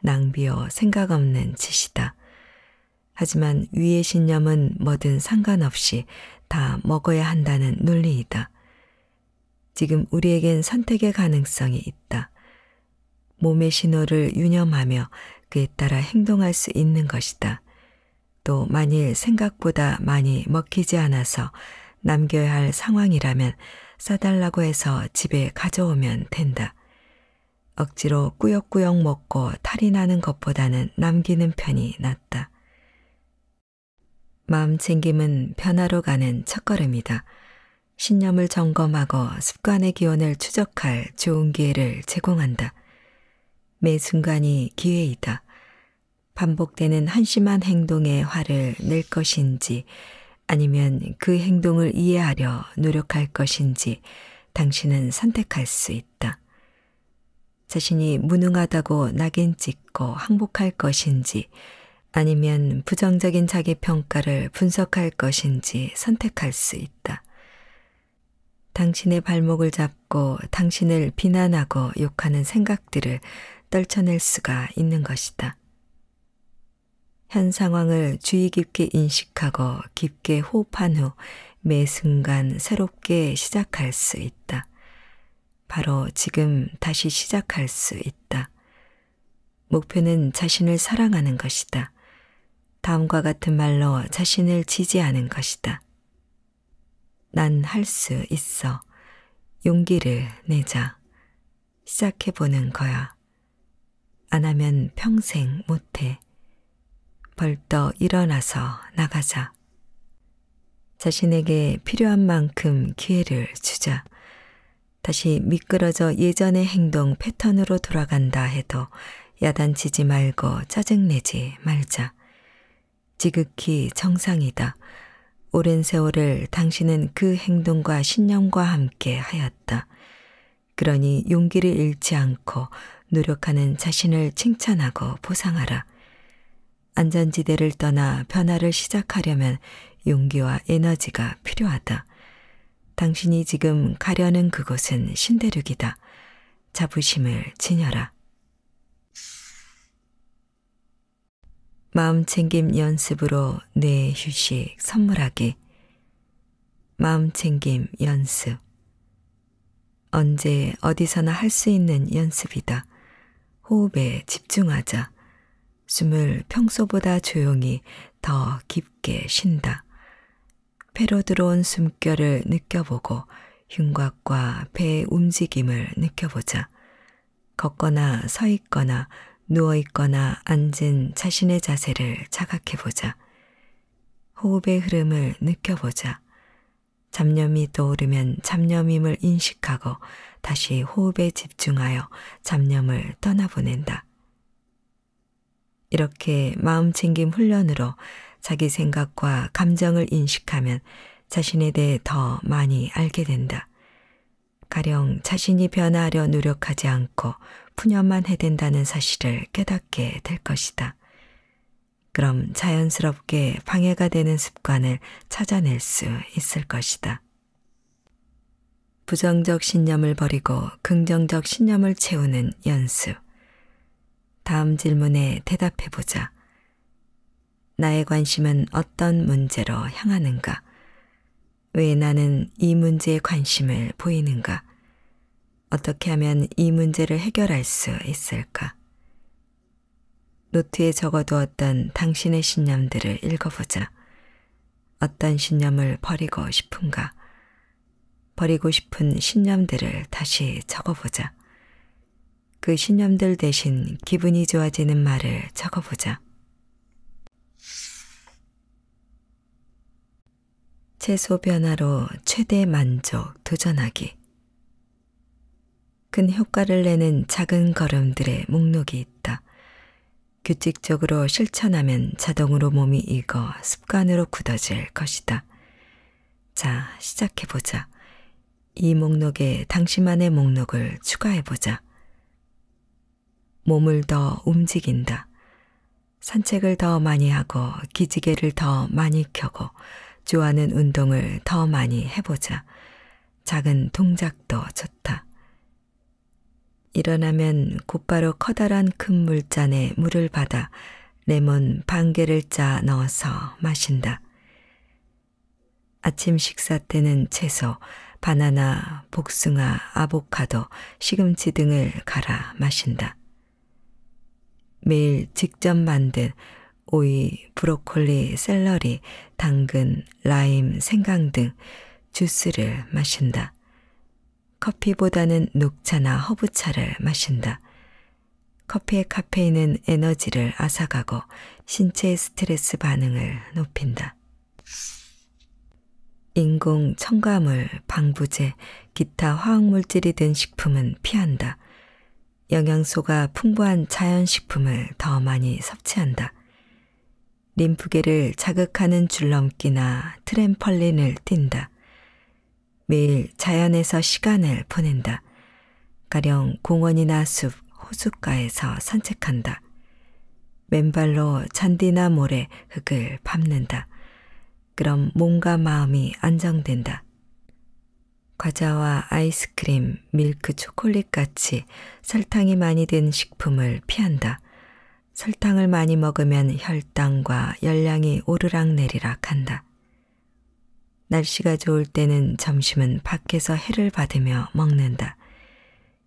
낭비여 생각 없는 짓이다. 하지만 위의 신념은 뭐든 상관없이 다 먹어야 한다는 논리이다. 지금 우리에겐 선택의 가능성이 있다. 몸의 신호를 유념하며 그에 따라 행동할 수 있는 것이다. 또 만일 생각보다 많이 먹히지 않아서 남겨야 할 상황이라면 싸달라고 해서 집에 가져오면 된다. 억지로 꾸역꾸역 먹고 탈이 나는 것보다는 남기는 편이 낫다. 마음 챙김은 변화로 가는 첫걸음이다. 신념을 점검하고 습관의 기원을 추적할 좋은 기회를 제공한다. 매 순간이 기회이다. 반복되는 한심한 행동의 화를 낼 것인지 아니면 그 행동을 이해하려 노력할 것인지 당신은 선택할 수 있다. 자신이 무능하다고 낙인 찍고 항복할 것인지 아니면 부정적인 자기 평가를 분석할 것인지 선택할 수 있다. 당신의 발목을 잡고 당신을 비난하고 욕하는 생각들을 떨쳐낼 수가 있는 것이다. 현 상황을 주의 깊게 인식하고 깊게 호흡한 후 매 순간 새롭게 시작할 수 있다. 바로 지금 다시 시작할 수 있다. 목표는 자신을 사랑하는 것이다. 다음과 같은 말로 자신을 지지하는 것이다. 난 할 수 있어. 용기를 내자. 시작해보는 거야. 안 하면 평생 못해. 벌떡 일어나서 나가자. 자신에게 필요한 만큼 기회를 주자. 다시 미끄러져 예전의 행동 패턴으로 돌아간다 해도 야단치지 말고 짜증내지 말자. 지극히 정상이다. 오랜 세월을 당신은 그 행동과 신념과 함께 하였다. 그러니 용기를 잃지 않고 노력하는 자신을 칭찬하고 보상하라. 안전지대를 떠나 변화를 시작하려면 용기와 에너지가 필요하다. 당신이 지금 가려는 그곳은 신대륙이다. 자부심을 지녀라. 마음챙김 연습으로 뇌 휴식 선물하기. 마음챙김 연습. 언제 어디서나 할 수 있는 연습이다. 호흡에 집중하자. 숨을 평소보다 조용히 더 깊게 쉰다. 폐로 들어온 숨결을 느껴보고 흉곽과 배의 움직임을 느껴보자. 걷거나 서 있거나 누워있거나 앉은 자신의 자세를 자각해보자. 호흡의 흐름을 느껴보자. 잡념이 떠오르면 잡념임을 인식하고 다시 호흡에 집중하여 잡념을 떠나보낸다. 이렇게 마음챙김 훈련으로 자기 생각과 감정을 인식하면 자신에 대해 더 많이 알게 된다. 가령 자신이 변화하려 노력하지 않고 푸념만 해댄다는 사실을 깨닫게 될 것이다. 그럼 자연스럽게 방해가 되는 습관을 찾아낼 수 있을 것이다. 부정적 신념을 버리고 긍정적 신념을 채우는 연습. 다음 질문에 대답해보자. 나의 관심은 어떤 문제로 향하는가? 왜 나는 이 문제에 관심을 보이는가? 어떻게 하면 이 문제를 해결할 수 있을까? 노트에 적어두었던 당신의 신념들을 읽어보자. 어떤 신념을 버리고 싶은가? 버리고 싶은 신념들을 다시 적어보자. 그 신념들 대신 기분이 좋아지는 말을 적어보자. 채소 변화로 최대 만족 도전하기. 큰 효과를 내는 작은 걸음들의 목록이 있다. 규칙적으로 실천하면 자동으로 몸이 익어 습관으로 굳어질 것이다. 자, 시작해보자. 이 목록에 당신만의 목록을 추가해보자. 몸을 더 움직인다. 산책을 더 많이 하고 기지개를 더 많이 켜고 좋아하는 운동을 더 많이 해보자. 작은 동작도 좋다. 일어나면 곧바로 커다란 큰 물잔에 물을 받아 레몬 반 개를 짜 넣어서 마신다. 아침 식사 때는 채소, 바나나, 복숭아, 아보카도, 시금치 등을 갈아 마신다. 매일 직접 만든 오이, 브로콜리, 샐러리, 당근, 라임, 생강 등 주스를 마신다. 커피보다는 녹차나 허브차를 마신다. 커피의 카페인은 에너지를 앗아가고 신체의 스트레스 반응을 높인다. 인공 첨가물, 방부제, 기타 화학물질이 든 식품은 피한다. 영양소가 풍부한 자연식품을 더 많이 섭취한다. 림프계를 자극하는 줄넘기나 트램펄린을 뛴다. 매일 자연에서 시간을 보낸다. 가령 공원이나 숲, 호숫가에서 산책한다. 맨발로 잔디나 모래, 흙을 밟는다. 그럼 몸과 마음이 안정된다. 과자와 아이스크림, 밀크, 초콜릿 같이 설탕이 많이 든 식품을 피한다. 설탕을 많이 먹으면 혈당과 열량이 오르락내리락 한다. 날씨가 좋을 때는 점심은 밖에서 해를 받으며 먹는다.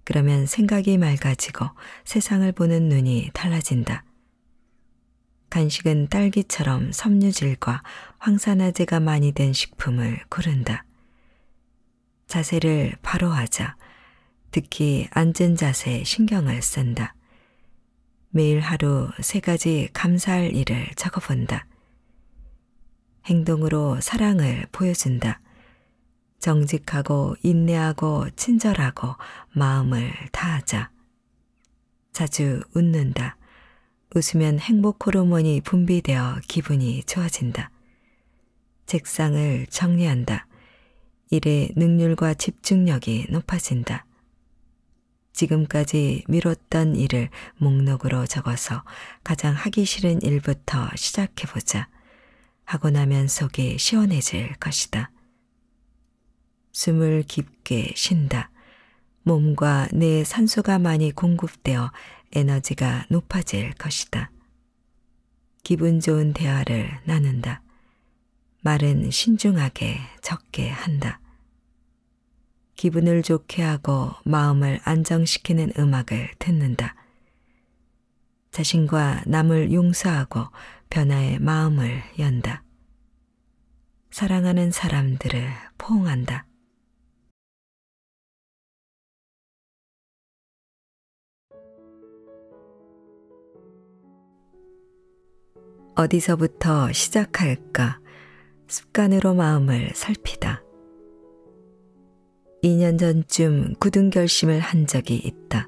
그러면 생각이 맑아지고 세상을 보는 눈이 달라진다. 간식은 딸기처럼 섬유질과 황산화제가 많이 된 식품을 고른다. 자세를 바로 하자. 특히 앉은 자세에 신경을 쓴다. 매일 하루 세 가지 감사할 일을 적어본다. 행동으로 사랑을 보여준다. 정직하고 인내하고 친절하고 마음을 다하자. 자주 웃는다. 웃으면 행복 호르몬이 분비되어 기분이 좋아진다. 책상을 정리한다. 일의 능률과 집중력이 높아진다. 지금까지 미뤘던 일을 목록으로 적어서 가장 하기 싫은 일부터 시작해보자. 하고 나면 속이 시원해질 것이다. 숨을 깊게 쉰다. 몸과 뇌 산소가 많이 공급되어 에너지가 높아질 것이다. 기분 좋은 대화를 나눈다. 말은 신중하게 적게 한다. 기분을 좋게 하고 마음을 안정시키는 음악을 듣는다. 자신과 남을 용서하고 변화의 마음을 연다. 사랑하는 사람들을 포옹한다. 어디서부터 시작할까? 습관으로 마음을 살피다. 2년 전쯤 굳은 결심을 한 적이 있다.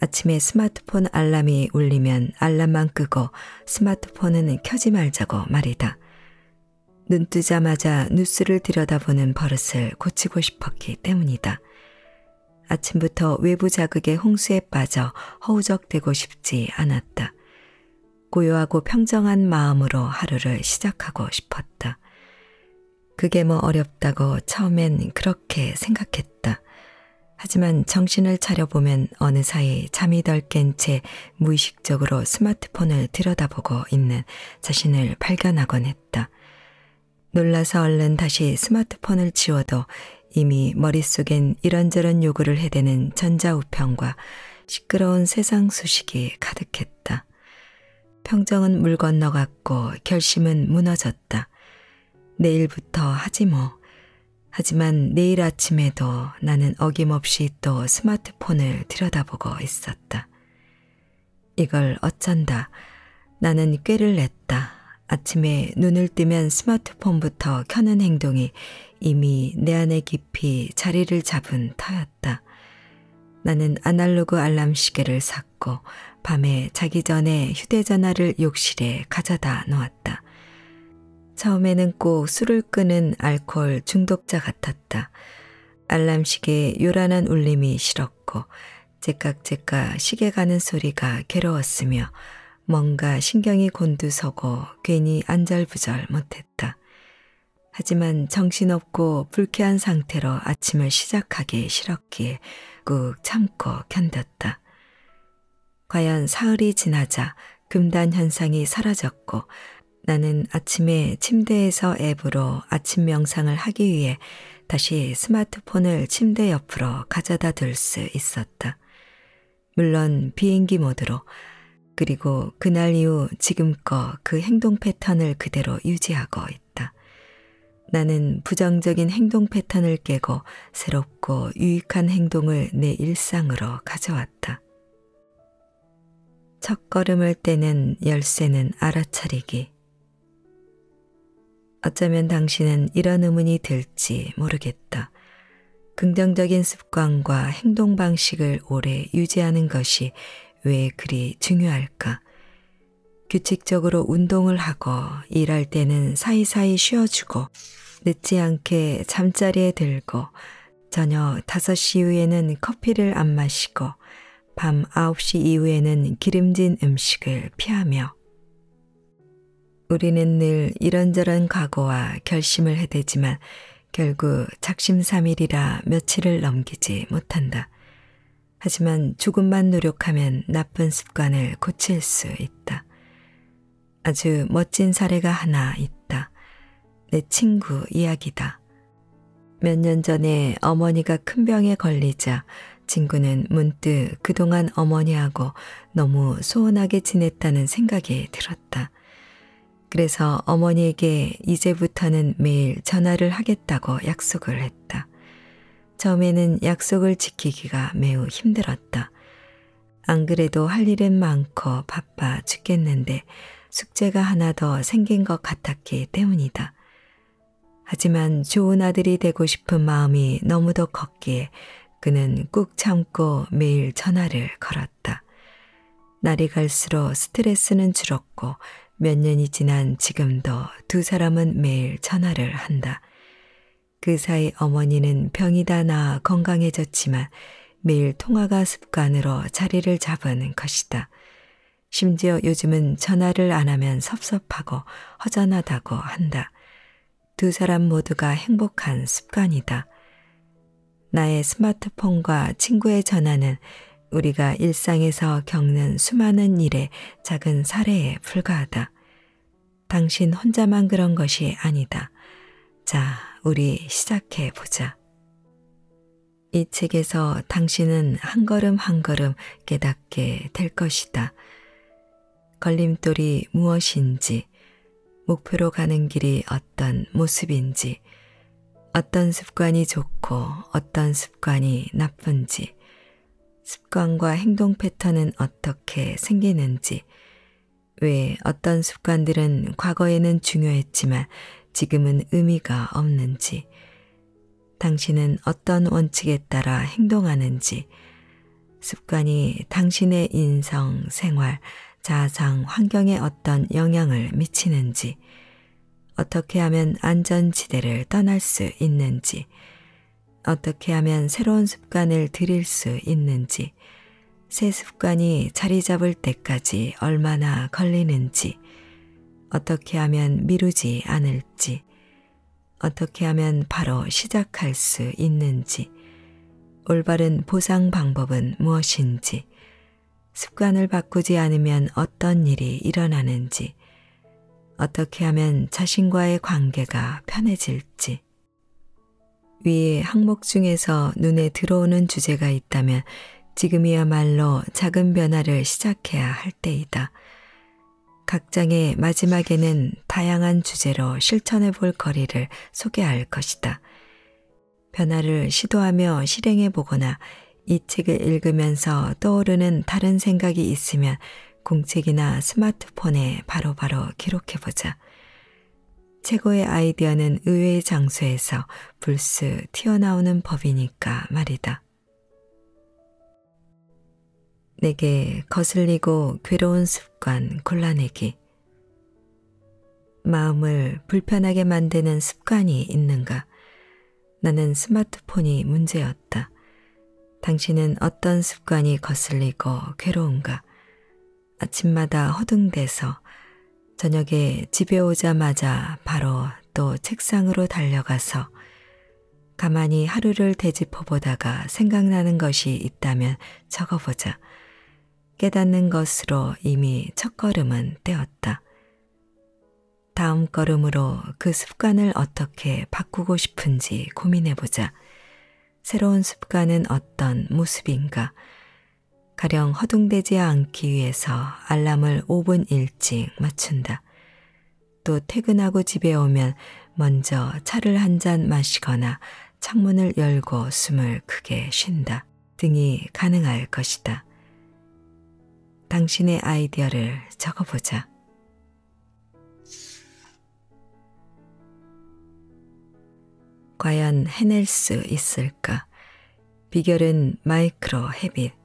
아침에 스마트폰 알람이 울리면 알람만 끄고 스마트폰은 켜지 말자고 말이다. 눈 뜨자마자 뉴스를 들여다보는 버릇을 고치고 싶었기 때문이다. 아침부터 외부 자극의 홍수에 빠져 허우적대고 싶지 않았다. 고요하고 평정한 마음으로 하루를 시작하고 싶었다. 그게 뭐 어렵다고 처음엔 그렇게 생각했다. 하지만 정신을 차려보면 어느 사이 잠이 덜 깬 채 무의식적으로 스마트폰을 들여다보고 있는 자신을 발견하곤 했다. 놀라서 얼른 다시 스마트폰을 지워도 이미 머릿속엔 이런저런 요구를 해대는 전자우편과 시끄러운 세상 수식이 가득했다. 평정은 물 건너갔고 결심은 무너졌다. 내일부터 하지 뭐. 하지만 내일 아침에도 나는 어김없이 또 스마트폰을 들여다보고 있었다. 이걸 어쩐다. 나는 꾀를 냈다. 아침에 눈을 뜨면 스마트폰부터 켜는 행동이 이미 내 안에 깊이 자리를 잡은 터였다. 나는 아날로그 알람 시계를 샀고 밤에 자기 전에 휴대전화를 욕실에 가져다 놓았다. 처음에는 꼭 술을 끊는 알코올 중독자 같았다. 알람시계 요란한 울림이 싫었고 째깍째깍 시계 가는 소리가 괴로웠으며 뭔가 신경이 곤두서고 괜히 안절부절 못했다. 하지만 정신없고 불쾌한 상태로 아침을 시작하기 싫었기에 꾹 참고 견뎠다. 과연 사흘이 지나자 금단 현상이 사라졌고 나는 아침에 침대에서 앱으로 아침 명상을 하기 위해 다시 스마트폰을 침대 옆으로 가져다 둘 수 있었다. 물론 비행기 모드로 그리고 그날 이후 지금껏 그 행동 패턴을 그대로 유지하고 있다. 나는 부정적인 행동 패턴을 깨고 새롭고 유익한 행동을 내 일상으로 가져왔다. 첫 걸음을 떼는 열쇠는 알아차리기. 어쩌면 당신은 이런 의문이 들지 모르겠다. 긍정적인 습관과 행동 방식을 오래 유지하는 것이 왜 그리 중요할까? 규칙적으로 운동을 하고 일할 때는 사이사이 쉬어주고 늦지 않게 잠자리에 들고 저녁 5시 이후에는 커피를 안 마시고 밤 9시 이후에는 기름진 음식을 피하며 우리는 늘 이런저런 과거와 결심을 해대지만 결국 작심삼일이라 며칠을 넘기지 못한다. 하지만 조금만 노력하면 나쁜 습관을 고칠 수 있다. 아주 멋진 사례가 하나 있다. 내 친구 이야기다. 몇 년 전에 어머니가 큰 병에 걸리자 친구는 문득 그동안 어머니하고 너무 소원하게 지냈다는 생각이 들었다. 그래서 어머니에게 이제부터는 매일 전화를 하겠다고 약속을 했다. 처음에는 약속을 지키기가 매우 힘들었다. 안 그래도 할 일은 많고 바빠 죽겠는데 숙제가 하나 더 생긴 것 같았기 때문이다. 하지만 좋은 아들이 되고 싶은 마음이 너무도 컸기에 그는 꾹 참고 매일 전화를 걸었다. 날이 갈수록 스트레스는 줄었고 몇 년이 지난 지금도 두 사람은 매일 전화를 한다. 그 사이 어머니는 병이 다 나아 건강해졌지만 매일 통화가 습관으로 자리를 잡은 것이다. 심지어 요즘은 전화를 안 하면 섭섭하고 허전하다고 한다. 두 사람 모두가 행복한 습관이다. 나의 스마트폰과 친구의 전화는 우리가 일상에서 겪는 수많은 일의 작은 사례에 불과하다. 당신 혼자만 그런 것이 아니다. 자, 우리 시작해 보자. 이 책에서 당신은 한 걸음 한 걸음 깨닫게 될 것이다. 걸림돌이 무엇인지, 목표로 가는 길이 어떤 모습인지, 어떤 습관이 좋고 어떤 습관이 나쁜지, 습관과 행동 패턴은 어떻게 생기는지, 왜 어떤 습관들은 과거에는 중요했지만 지금은 의미가 없는지, 당신은 어떤 원칙에 따라 행동하는지, 습관이 당신의 인성, 생활, 자상, 환경에 어떤 영향을 미치는지, 어떻게 하면 안전지대를 떠날 수 있는지, 어떻게 하면 새로운 습관을 들일 수 있는지, 새 습관이 자리 잡을 때까지 얼마나 걸리는지, 어떻게 하면 미루지 않을지, 어떻게 하면 바로 시작할 수 있는지, 올바른 보상 방법은 무엇인지, 습관을 바꾸지 않으면 어떤 일이 일어나는지, 어떻게 하면 자신과의 관계가 편해질지, 위에 항목 중에서 눈에 들어오는 주제가 있다면 지금이야말로 작은 변화를 시작해야 할 때이다. 각 장의 마지막에는 다양한 주제로 실천해 볼 거리를 소개할 것이다. 변화를 시도하며 실행해 보거나 이 책을 읽으면서 떠오르는 다른 생각이 있으면 공책이나 스마트폰에 바로바로 바로 기록해 보자. 최고의 아이디어는 의외의 장소에서 불쑥 튀어나오는 법이니까 말이다. 내게 거슬리고 괴로운 습관 골라내기. 마음을 불편하게 만드는 습관이 있는가? 나는 스마트폰이 문제였다. 당신은 어떤 습관이 거슬리고 괴로운가? 아침마다 허둥대서 저녁에 집에 오자마자 바로 또 책상으로 달려가서 가만히 하루를 되짚어 보다가 생각나는 것이 있다면 적어보자. 깨닫는 것으로 이미 첫 걸음은 떼었다. 다음 걸음으로 그 습관을 어떻게 바꾸고 싶은지 고민해보자. 새로운 습관은 어떤 모습인가? 가령 허둥대지 않기 위해서 알람을 5분 일찍 맞춘다. 또 퇴근하고 집에 오면 먼저 차를 한 잔 마시거나 창문을 열고 숨을 크게 쉰다 등이 가능할 것이다. 당신의 아이디어를 적어보자. 과연 해낼 수 있을까? 비결은 마이크로 헤빗.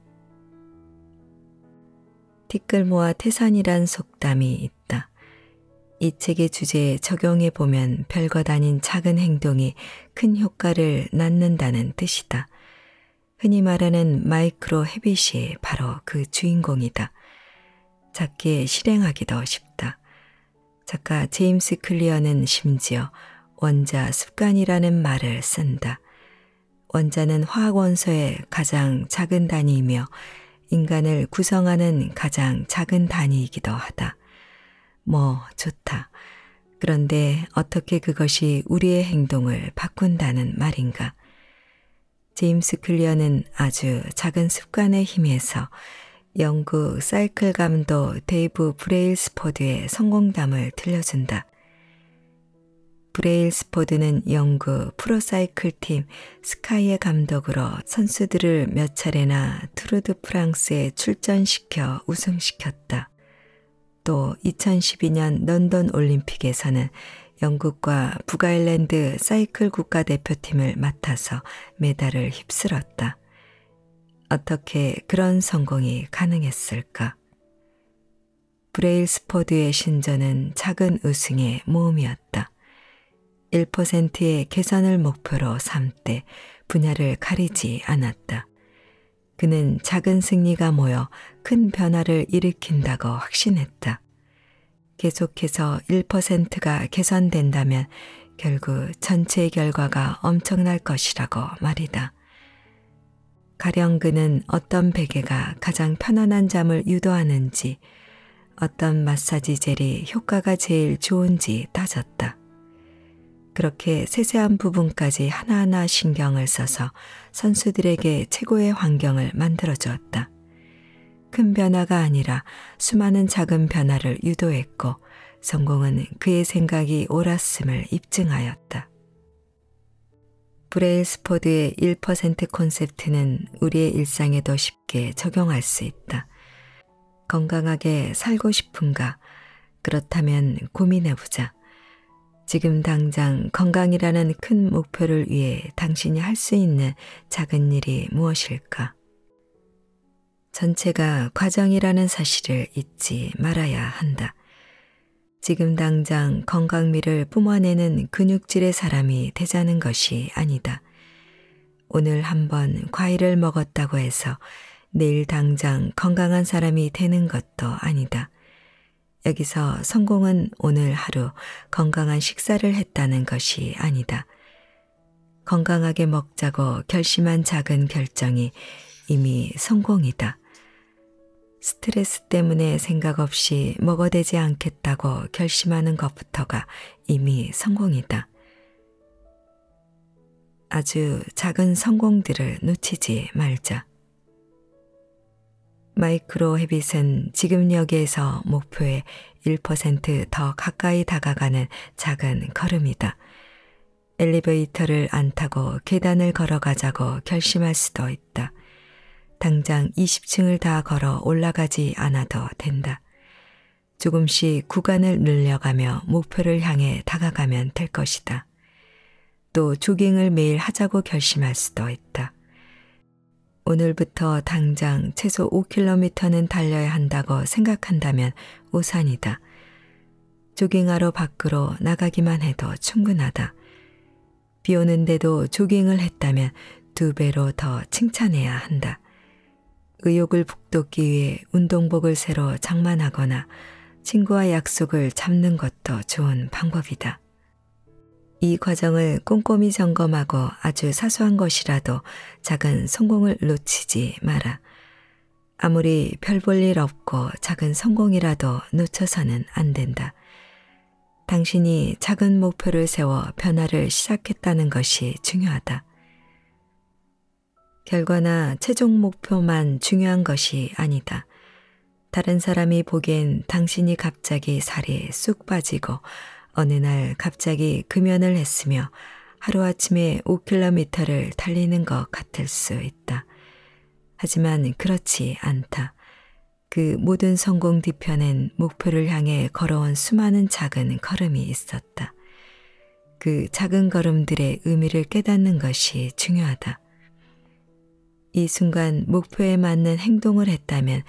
티끌 모아 태산이란 속담이 있다. 이 책의 주제에 적용해 보면 별것 아닌 작은 행동이 큰 효과를 낳는다는 뜻이다. 흔히 말하는 마이크로 헤빗이 바로 그 주인공이다. 작게 실행하기도 쉽다. 작가 제임스 클리어는 심지어 원자 습관이라는 말을 쓴다. 원자는 화학 원소의 가장 작은 단위이며 인간을 구성하는 가장 작은 단위이기도 하다. 뭐, 좋다. 그런데 어떻게 그것이 우리의 행동을 바꾼다는 말인가? 제임스 클리어는 아주 작은 습관의 힘에서 영국 사이클 감독 데이브 브레일스포드의 성공담을 들려준다. 브레일스포드는 영구 프로사이클팀 스카이의 감독으로 선수들을 몇 차례나 투르드 프랑스에 출전시켜 우승시켰다. 또 2012년 런던 올림픽에서는 영국과 북아일랜드 사이클 국가대표팀을 맡아서 메달을 휩쓸었다. 어떻게 그런 성공이 가능했을까? 브레일스포드의 신전은 작은 우승의 모음이었다 1%의 개선을 목표로 삼 때 분야를 가리지 않았다. 그는 작은 승리가 모여 큰 변화를 일으킨다고 확신했다. 계속해서 1%가 개선된다면 결국 전체 결과가 엄청날 것이라고 말이다. 가령 그는 어떤 베개가 가장 편안한 잠을 유도하는지, 어떤 마사지 젤이 효과가 제일 좋은지 따졌다. 그렇게 세세한 부분까지 하나하나 신경을 써서 선수들에게 최고의 환경을 만들어 주었다. 큰 변화가 아니라 수많은 작은 변화를 유도했고 성공은 그의 생각이 옳았음을 입증하였다. 브레일스포드의 1% 콘셉트는 우리의 일상에도 쉽게 적용할 수 있다. 건강하게 살고 싶은가? 그렇다면 고민해보자. 지금 당장 건강이라는 큰 목표를 위해 당신이 할 수 있는 작은 일이 무엇일까? 전체가 과정이라는 사실을 잊지 말아야 한다. 지금 당장 건강미를 뿜어내는 근육질의 사람이 되자는 것이 아니다. 오늘 한번 과일을 먹었다고 해서 내일 당장 건강한 사람이 되는 것도 아니다. 여기서 성공은 오늘 하루 건강한 식사를 했다는 것이 아니다. 건강하게 먹자고 결심한 작은 결정이 이미 성공이다. 스트레스 때문에 생각 없이 먹어대지 않겠다고 결심하는 것부터가 이미 성공이다. 아주 작은 성공들을 놓치지 말자. 마이크로 헤빗은 지금 여기에서 목표에 1%더 가까이 다가가는 작은 걸음이다. 엘리베이터를 안 타고 계단을 걸어가자고 결심할 수도 있다. 당장 20층을 다 걸어 올라가지 않아도 된다. 조금씩 구간을 늘려가며 목표를 향해 다가가면 될 것이다. 또 조깅을 매일 하자고 결심할 수도 있다. 오늘부터 당장 최소 5km는 달려야 한다고 생각한다면 오산이다. 조깅하러 밖으로 나가기만 해도 충분하다. 비 오는데도 조깅을 했다면 두 배로 더 칭찬해야 한다. 의욕을 북돋기 위해 운동복을 새로 장만하거나 친구와 약속을 잡는 것도 좋은 방법이다. 이 과정을 꼼꼼히 점검하고 아주 사소한 것이라도 작은 성공을 놓치지 마라. 아무리 별 볼 일 없고 작은 성공이라도 놓쳐서는 안 된다. 당신이 작은 목표를 세워 변화를 시작했다는 것이 중요하다. 결과나 최종 목표만 중요한 것이 아니다. 다른 사람이 보기엔 당신이 갑자기 살이 쑥 빠지고 어느 날 갑자기 금연을 했으며 하루아침에 5km를 달리는 것 같을 수 있다. 하지만 그렇지 않다. 그 모든 성공 뒤편엔 목표를 향해 걸어온 수많은 작은 걸음이 있었다. 그 작은 걸음들의 의미를 깨닫는 것이 중요하다. 이 순간 목표에 맞는 행동을 했다면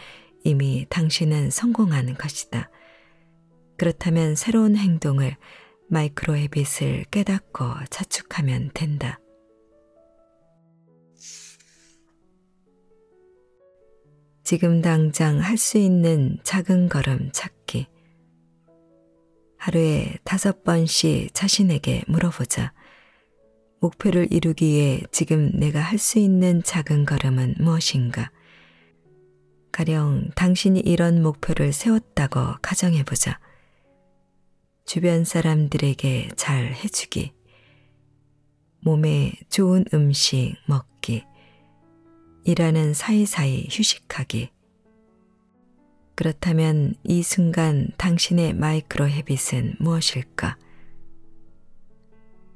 이미 당신은 성공한 것이다. 그렇다면 새로운 행동을 마이크로의 빛을 깨닫고 자축하면 된다. 지금 당장 할 수 있는 작은 걸음 찾기. 하루에 다섯 번씩 자신에게 물어보자. 목표를 이루기 위 지금 내가 할 수 있는 작은 걸음은 무엇인가? 가령 당신이 이런 목표를 세웠다고 가정해보자. 주변 사람들에게 잘 해주기, 몸에 좋은 음식 먹기, 일하는 사이사이 휴식하기. 그렇다면 이 순간 당신의 마이크로 헤빗은 무엇일까?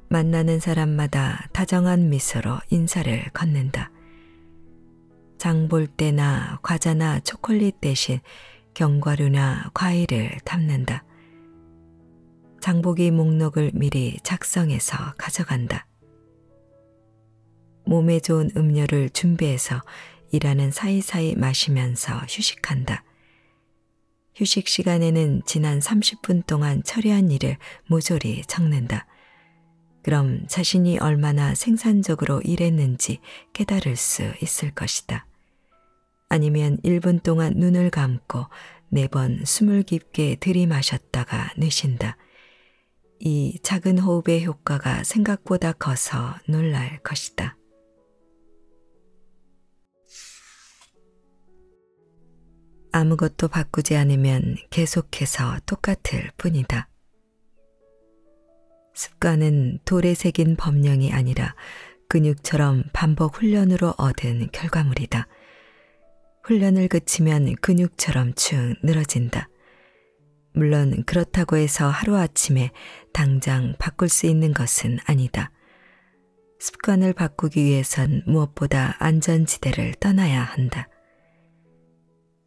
만나는 사람마다 다정한 미소로 인사를 건넨다. 장 볼 때나 과자나 초콜릿 대신 견과류나 과일을 담는다. 장보기 목록을 미리 작성해서 가져간다. 몸에 좋은 음료를 준비해서 일하는 사이사이 마시면서 휴식한다. 휴식 시간에는 지난 30분 동안 처리한 일을 모조리 적는다. 그럼 자신이 얼마나 생산적으로 일했는지 깨달을 수 있을 것이다. 아니면 1분 동안 눈을 감고 4번 숨을 깊게 들이마셨다가 내쉰다. 이 작은 호흡의 효과가 생각보다 커서 놀랄 것이다. 아무것도 바꾸지 않으면 계속해서 똑같을 뿐이다. 습관은 돌에 새긴 법령이 아니라 근육처럼 반복 훈련으로 얻은 결과물이다. 훈련을 그치면 근육처럼 축 늘어진다. 물론 그렇다고 해서 하루아침에 당장 바꿀 수 있는 것은 아니다. 습관을 바꾸기 위해선 무엇보다 안전지대를 떠나야 한다.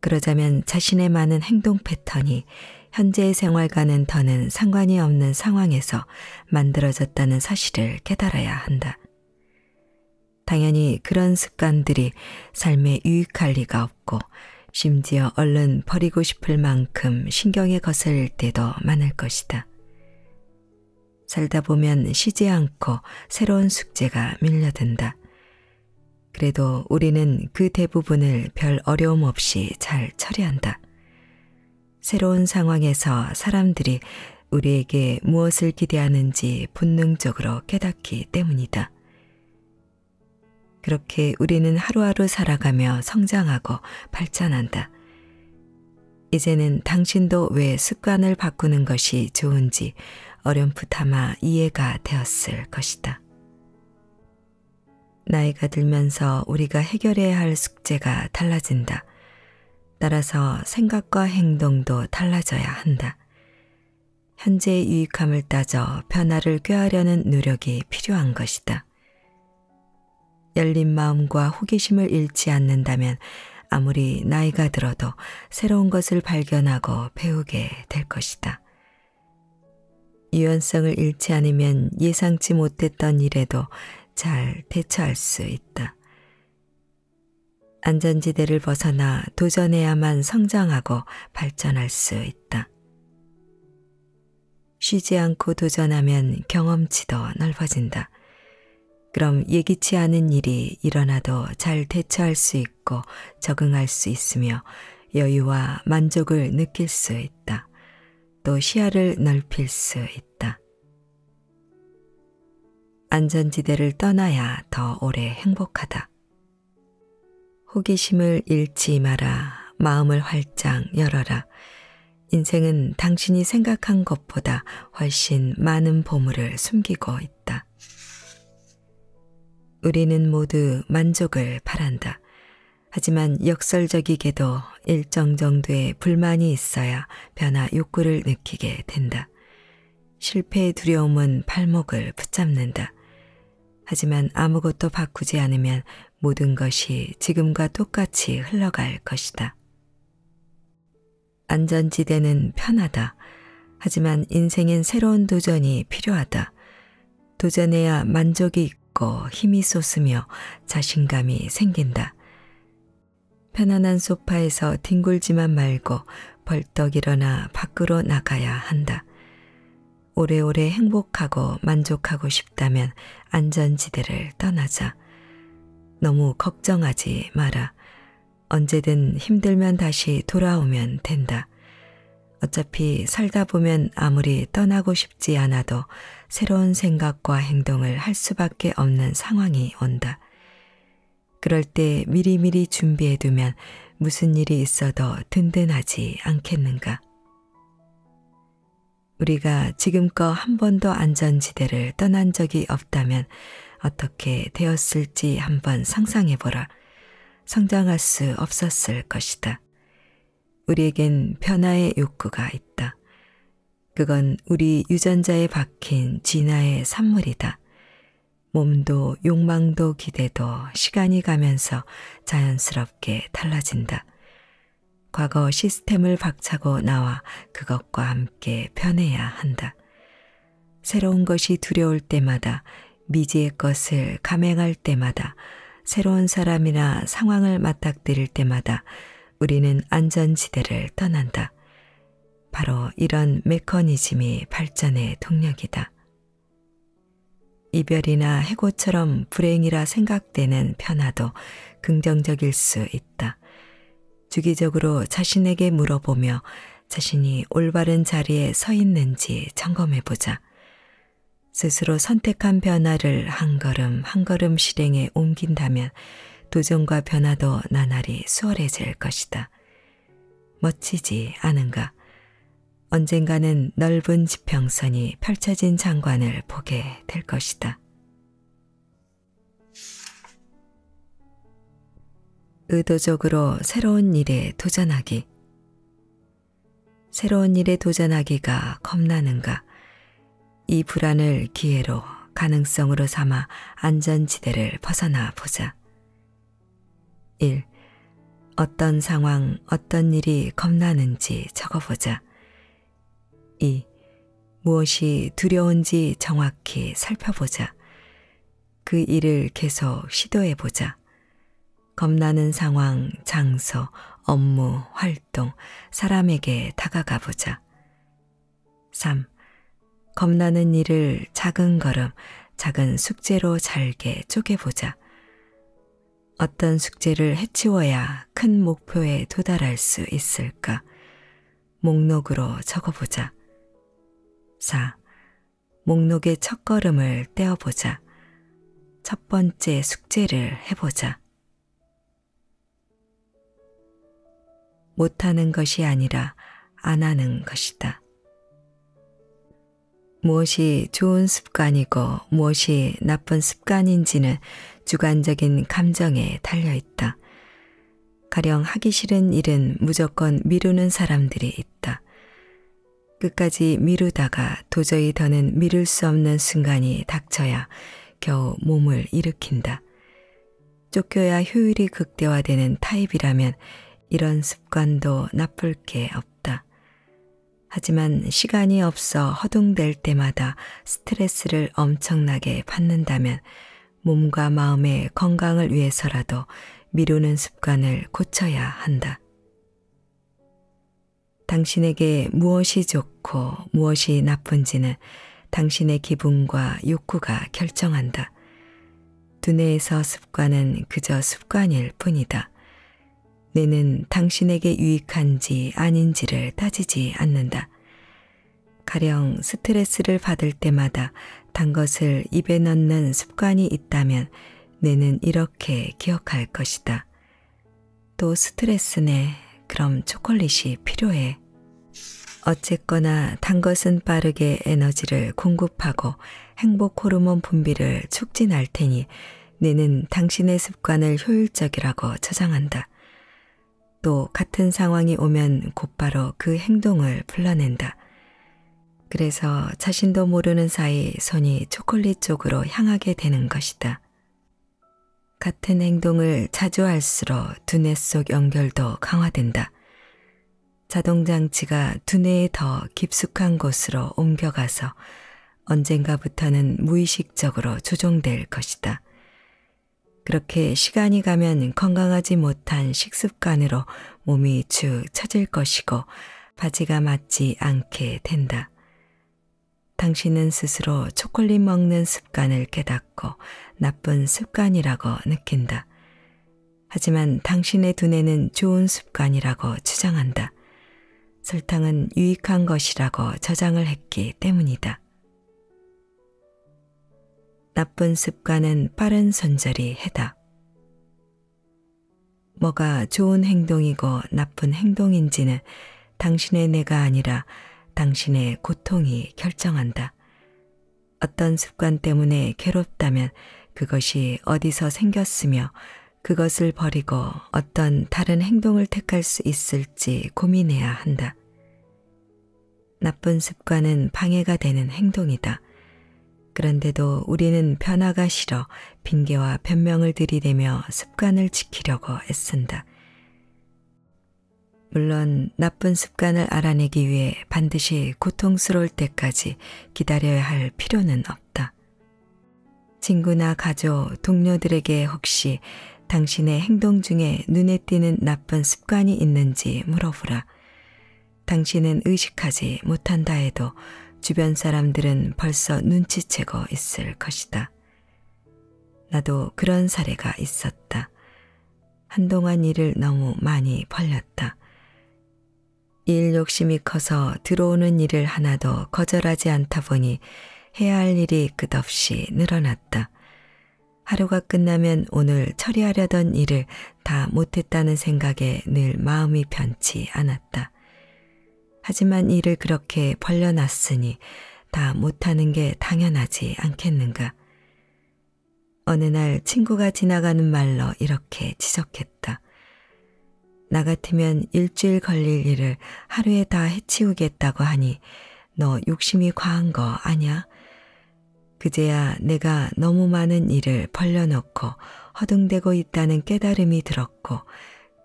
그러자면 자신의 많은 행동 패턴이 현재의 생활과는 더는 상관이 없는 상황에서 만들어졌다는 사실을 깨달아야 한다. 당연히 그런 습관들이 삶에 유익할 리가 없고 심지어 얼른 버리고 싶을 만큼 신경에 거슬릴 때도 많을 것이다. 살다 보면 쉬지 않고 새로운 숙제가 밀려든다. 그래도 우리는 그 대부분을 별 어려움 없이 잘 처리한다. 새로운 상황에서 사람들이 우리에게 무엇을 기대하는지 본능적으로 깨닫기 때문이다. 그렇게 우리는 하루하루 살아가며 성장하고 발전한다. 이제는 당신도 왜 습관을 바꾸는 것이 좋은지 어렴풋하마 이해가 되었을 것이다. 나이가 들면서 우리가 해결해야 할 숙제가 달라진다. 따라서 생각과 행동도 달라져야 한다. 현재의 유익함을 따져 변화를 꾀하려는 노력이 필요한 것이다. 열린 마음과 호기심을 잃지 않는다면 아무리 나이가 들어도 새로운 것을 발견하고 배우게 될 것이다. 유연성을 잃지 않으면 예상치 못했던 일에도 잘 대처할 수 있다. 안전지대를 벗어나 도전해야만 성장하고 발전할 수 있다. 쉬지 않고 도전하면 경험치도 넓어진다. 그럼 예기치 않은 일이 일어나도 잘 대처할 수 있고 적응할 수 있으며 여유와 만족을 느낄 수 있다. 또 시야를 넓힐 수 있다. 안전지대를 떠나야 더 오래 행복하다. 호기심을 잃지 마라. 마음을 활짝 열어라. 인생은 당신이 생각한 것보다 훨씬 많은 보물을 숨기고 있다. 우리는 모두 만족을 바란다. 하지만 역설적이게도 일정 정도의 불만이 있어야 변화 욕구를 느끼게 된다. 실패의 두려움은 발목을 붙잡는다. 하지만 아무것도 바꾸지 않으면 모든 것이 지금과 똑같이 흘러갈 것이다. 안전지대는 편하다. 하지만 인생엔 새로운 도전이 필요하다. 도전해야 만족이 바꿔 힘이 솟으며 자신감이 생긴다. 편안한 소파에서 뒹굴지만 말고 벌떡 일어나 밖으로 나가야 한다. 오래오래 행복하고 만족하고 싶다면 안전지대를 떠나자. 너무 걱정하지 마라. 언제든 힘들면 다시 돌아오면 된다. 어차피 살다 보면 아무리 떠나고 싶지 않아도 새로운 생각과 행동을 할 수밖에 없는 상황이 온다. 그럴 때 미리미리 준비해두면 무슨 일이 있어도 든든하지 않겠는가? 우리가 지금껏 한 번도 안전지대를 떠난 적이 없다면 어떻게 되었을지 한번 상상해보라. 성장할 수 없었을 것이다. 우리에겐 변화의 욕구가 있다. 그건 우리 유전자에 박힌 진화의 산물이다. 몸도 욕망도 기대도 시간이 가면서 자연스럽게 달라진다. 과거 시스템을 박차고 나와 그것과 함께 변해야 한다. 새로운 것이 두려울 때마다 미지의 것을 감행할 때마다 새로운 사람이나 상황을 맞닥뜨릴 때마다 우리는 안전지대를 떠난다. 바로 이런 메커니즘이 발전의 동력이다. 이별이나 해고처럼 불행이라 생각되는 변화도 긍정적일 수 있다. 주기적으로 자신에게 물어보며 자신이 올바른 자리에 서 있는지 점검해보자. 스스로 선택한 변화를 한 걸음 한 걸음 실행에 옮긴다면 도전과 변화도 나날이 수월해질 것이다. 멋지지 않은가? 언젠가는 넓은 지평선이 펼쳐진 장관을 보게 될 것이다. 의도적으로 새로운 일에 도전하기. 새로운 일에 도전하기가 겁나는가? 이 불안을 기회로 가능성으로 삼아 안전지대를 벗어나 보자. 1. 어떤 상황, 어떤 일이 겁나는지 적어보자. 2. 무엇이 두려운지 정확히 살펴보자. 그 일을 계속 시도해보자. 겁나는 상황, 장소, 업무, 활동, 사람에게 다가가보자. 3. 겁나는 일을 작은 걸음, 작은 숙제로 잘게 쪼개보자. 어떤 숙제를 해치워야 큰 목표에 도달할 수 있을까? 목록으로 적어보자. 4. 목록의 첫 걸음을 떼어보자. 첫 번째 숙제를 해보자. 못하는 것이 아니라 안 하는 것이다. 무엇이 좋은 습관이고 무엇이 나쁜 습관인지는 주관적인 감정에 달려있다. 가령 하기 싫은 일은 무조건 미루는 사람들이 있다. 끝까지 미루다가 도저히 더는 미룰 수 없는 순간이 닥쳐야 겨우 몸을 일으킨다. 쫓겨야 효율이 극대화되는 타입이라면 이런 습관도 나쁠 게 없다. 하지만 시간이 없어 허둥댈 때마다 스트레스를 엄청나게 받는다면 몸과 마음의 건강을 위해서라도 미루는 습관을 고쳐야 한다. 당신에게 무엇이 좋고 무엇이 나쁜지는 당신의 기분과 욕구가 결정한다. 두뇌에서 습관은 그저 습관일 뿐이다. 뇌는 당신에게 유익한지 아닌지를 따지지 않는다. 가령 스트레스를 받을 때마다 단 것을 입에 넣는 습관이 있다면 뇌는 이렇게 기억할 것이다. 또 스트레스네, 그럼 초콜릿이 필요해. 어쨌거나 단 것은 빠르게 에너지를 공급하고 행복 호르몬 분비를 촉진할 테니 네는 당신의 습관을 효율적이라고 저장한다. 또 같은 상황이 오면 곧바로 그 행동을 불러낸다. 그래서 자신도 모르는 사이 손이 초콜릿 쪽으로 향하게 되는 것이다. 같은 행동을 자주 할수록 두뇌 속 연결도 강화된다. 자동장치가 두뇌에 더 깊숙한 곳으로 옮겨가서 언젠가부터는 무의식적으로 조종될 것이다. 그렇게 시간이 가면 건강하지 못한 식습관으로 몸이 축 처질 것이고 바지가 맞지 않게 된다. 당신은 스스로 초콜릿 먹는 습관을 깨닫고 나쁜 습관이라고 느낀다. 하지만 당신의 두뇌는 좋은 습관이라고 주장한다. 설탕은 유익한 것이라고 저장을 했기 때문이다. 나쁜 습관은 빠른 손절이 해다. 뭐가 좋은 행동이고 나쁜 행동인지는 당신의 내가 아니라 당신의 고통이 결정한다. 어떤 습관 때문에 괴롭다면 그것이 어디서 생겼으며 그것을 버리고 어떤 다른 행동을 택할 수 있을지 고민해야 한다. 나쁜 습관은 방해가 되는 행동이다. 그런데도 우리는 변화가 싫어 핑계와 변명을 들이대며 습관을 지키려고 애쓴다. 물론 나쁜 습관을 알아내기 위해 반드시 고통스러울 때까지 기다려야 할 필요는 없다. 친구나 가족, 동료들에게 혹시 당신의 행동 중에 눈에 띄는 나쁜 습관이 있는지 물어보라. 당신은 의식하지 못한다 해도 주변 사람들은 벌써 눈치채고 있을 것이다. 나도 그런 사례가 있었다. 한동안 일을 너무 많이 벌렸다. 일 욕심이 커서 들어오는 일을 하나도 거절하지 않다 보니 해야 할 일이 끝없이 늘어났다. 하루가 끝나면 오늘 처리하려던 일을 다 못했다는 생각에 늘 마음이 편치 않았다. 하지만 일을 그렇게 벌려놨으니 다 못하는 게 당연하지 않겠는가. 어느 날 친구가 지나가는 말로 이렇게 지적했다. 나 같으면 일주일 걸릴 일을 하루에 다 해치우겠다고 하니 너 욕심이 과한 거 아냐? 그제야 내가 너무 많은 일을 벌려놓고 허둥대고 있다는 깨달음이 들었고,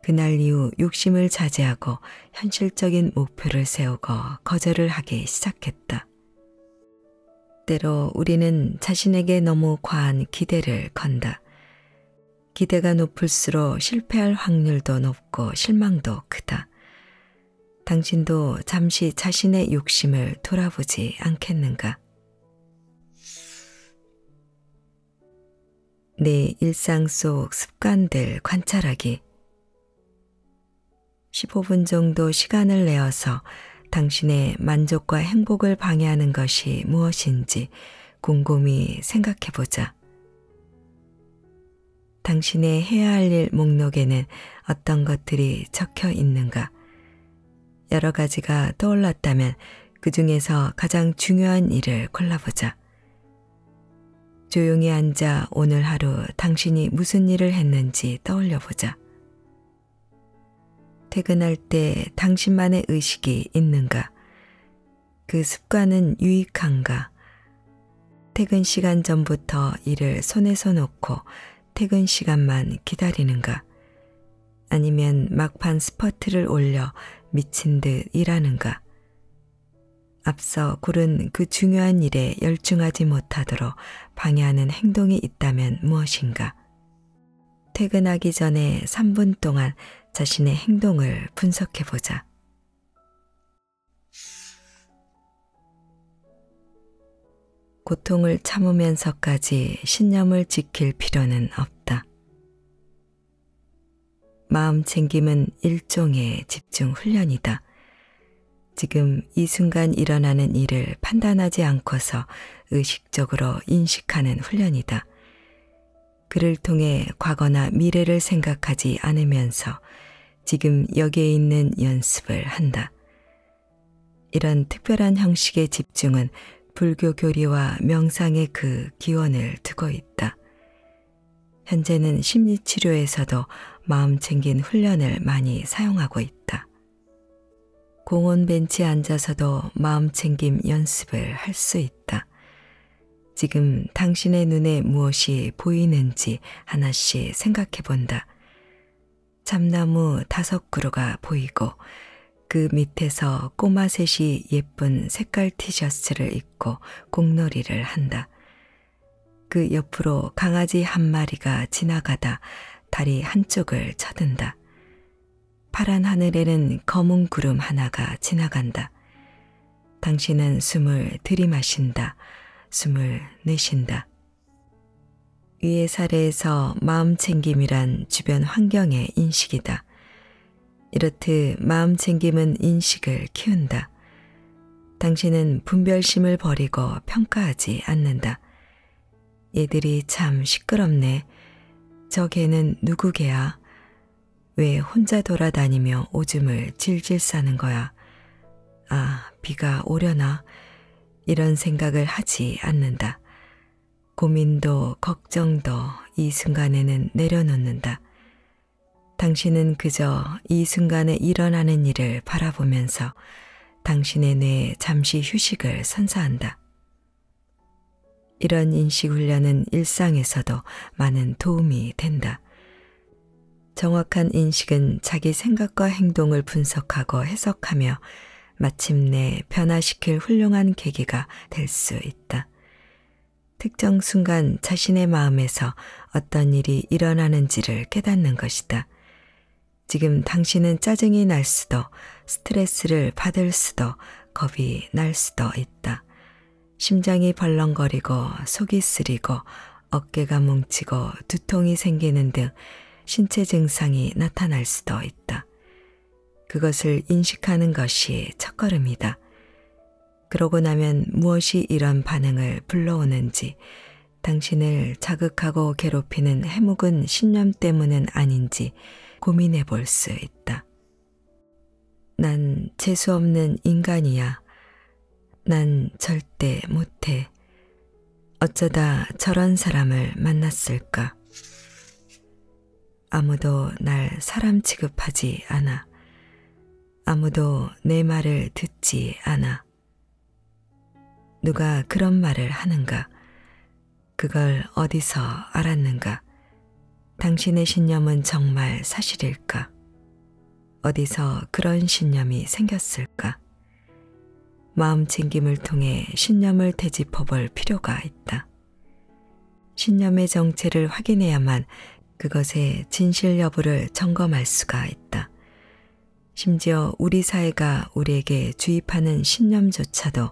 그날 이후 욕심을 자제하고 현실적인 목표를 세우고 거절을 하기 시작했다. 때로 우리는 자신에게 너무 과한 기대를 건다. 기대가 높을수록 실패할 확률도 높고 실망도 크다. 당신도 잠시 자신의 욕심을 돌아보지 않겠는가? 내 일상 속 습관들 관찰하기. 15분 정도 시간을 내어서 당신의 만족과 행복을 방해하는 것이 무엇인지 곰곰이 생각해 보자. 당신의 해야 할 일 목록에는 어떤 것들이 적혀 있는가? 여러 가지가 떠올랐다면 그 중에서 가장 중요한 일을 골라보자. 조용히 앉아 오늘 하루 당신이 무슨 일을 했는지 떠올려 보자. 퇴근할 때 당신만의 의식이 있는가? 그 습관은 유익한가? 퇴근 시간 전부터 일을 손에서 놓고 퇴근 시간만 기다리는가? 아니면 막판 스퍼트를 올려 미친 듯 일하는가? 앞서 고른 그 중요한 일에 열중하지 못하도록 방해하는 행동이 있다면 무엇인가? 퇴근하기 전에 3분 동안 자신의 행동을 분석해 보자. 고통을 참으면서까지 신념을 지킬 필요는 없다. 마음 챙김은 일종의 집중 훈련이다. 지금 이 순간 일어나는 일을 판단하지 않고서 의식적으로 인식하는 훈련이다. 그를 통해 과거나 미래를 생각하지 않으면서 지금 여기에 있는 연습을 한다. 이런 특별한 형식의 집중은 불교 교리와 명상의 그 기원을 두고 있다. 현재는 심리치료에서도 마음 챙긴 훈련을 많이 사용하고 있다. 공원 벤치에 앉아서도 마음 챙김 연습을 할 수 있다. 지금 당신의 눈에 무엇이 보이는지 하나씩 생각해 본다. 참나무 다섯 그루가 보이고 그 밑에서 꼬마 셋이 예쁜 색깔 티셔츠를 입고 공놀이를 한다. 그 옆으로 강아지 한 마리가 지나가다 다리 한쪽을 쳐든다. 파란 하늘에는 검은 구름 하나가 지나간다. 당신은 숨을 들이마신다. 숨을 내쉰다. 위의 사례에서 마음 챙김이란 주변 환경의 인식이다. 이렇듯 마음 챙김은 인식을 키운다. 당신은 분별심을 버리고 평가하지 않는다. 얘들이 참 시끄럽네. 저 개는 누구 개야? 왜 혼자 돌아다니며 오줌을 질질 싸는 거야? 아, 비가 오려나? 이런 생각을 하지 않는다. 고민도 걱정도 이 순간에는 내려놓는다. 당신은 그저 이 순간에 일어나는 일을 바라보면서 당신의 뇌에 잠시 휴식을 선사한다. 이런 인식 훈련은 일상에서도 많은 도움이 된다. 정확한 인식은 자기 생각과 행동을 분석하고 해석하며 마침내 변화시킬 훌륭한 계기가 될 수 있다. 특정 순간 자신의 마음에서 어떤 일이 일어나는지를 깨닫는 것이다. 지금 당신은 짜증이 날 수도, 스트레스를 받을 수도, 겁이 날 수도 있다. 심장이 벌렁거리고 속이 쓰리고 어깨가 뭉치고 두통이 생기는 등 신체 증상이 나타날 수도 있다. 그것을 인식하는 것이 첫걸음이다. 그러고 나면 무엇이 이런 반응을 불러오는지, 당신을 자극하고 괴롭히는 해묵은 신념 때문은 아닌지 고민해 볼 수 있다. 난 재수없는 인간이야. 난 절대 못해. 어쩌다 저런 사람을 만났을까? 아무도 날 사람 취급하지 않아. 아무도 내 말을 듣지 않아. 누가 그런 말을 하는가? 그걸 어디서 알았는가? 당신의 신념은 정말 사실일까? 어디서 그런 신념이 생겼을까? 마음 챙김을 통해 신념을 되짚어 볼 필요가 있다. 신념의 정체를 확인해야만 그것의 진실 여부를 점검할 수가 있다. 심지어 우리 사회가 우리에게 주입하는 신념조차도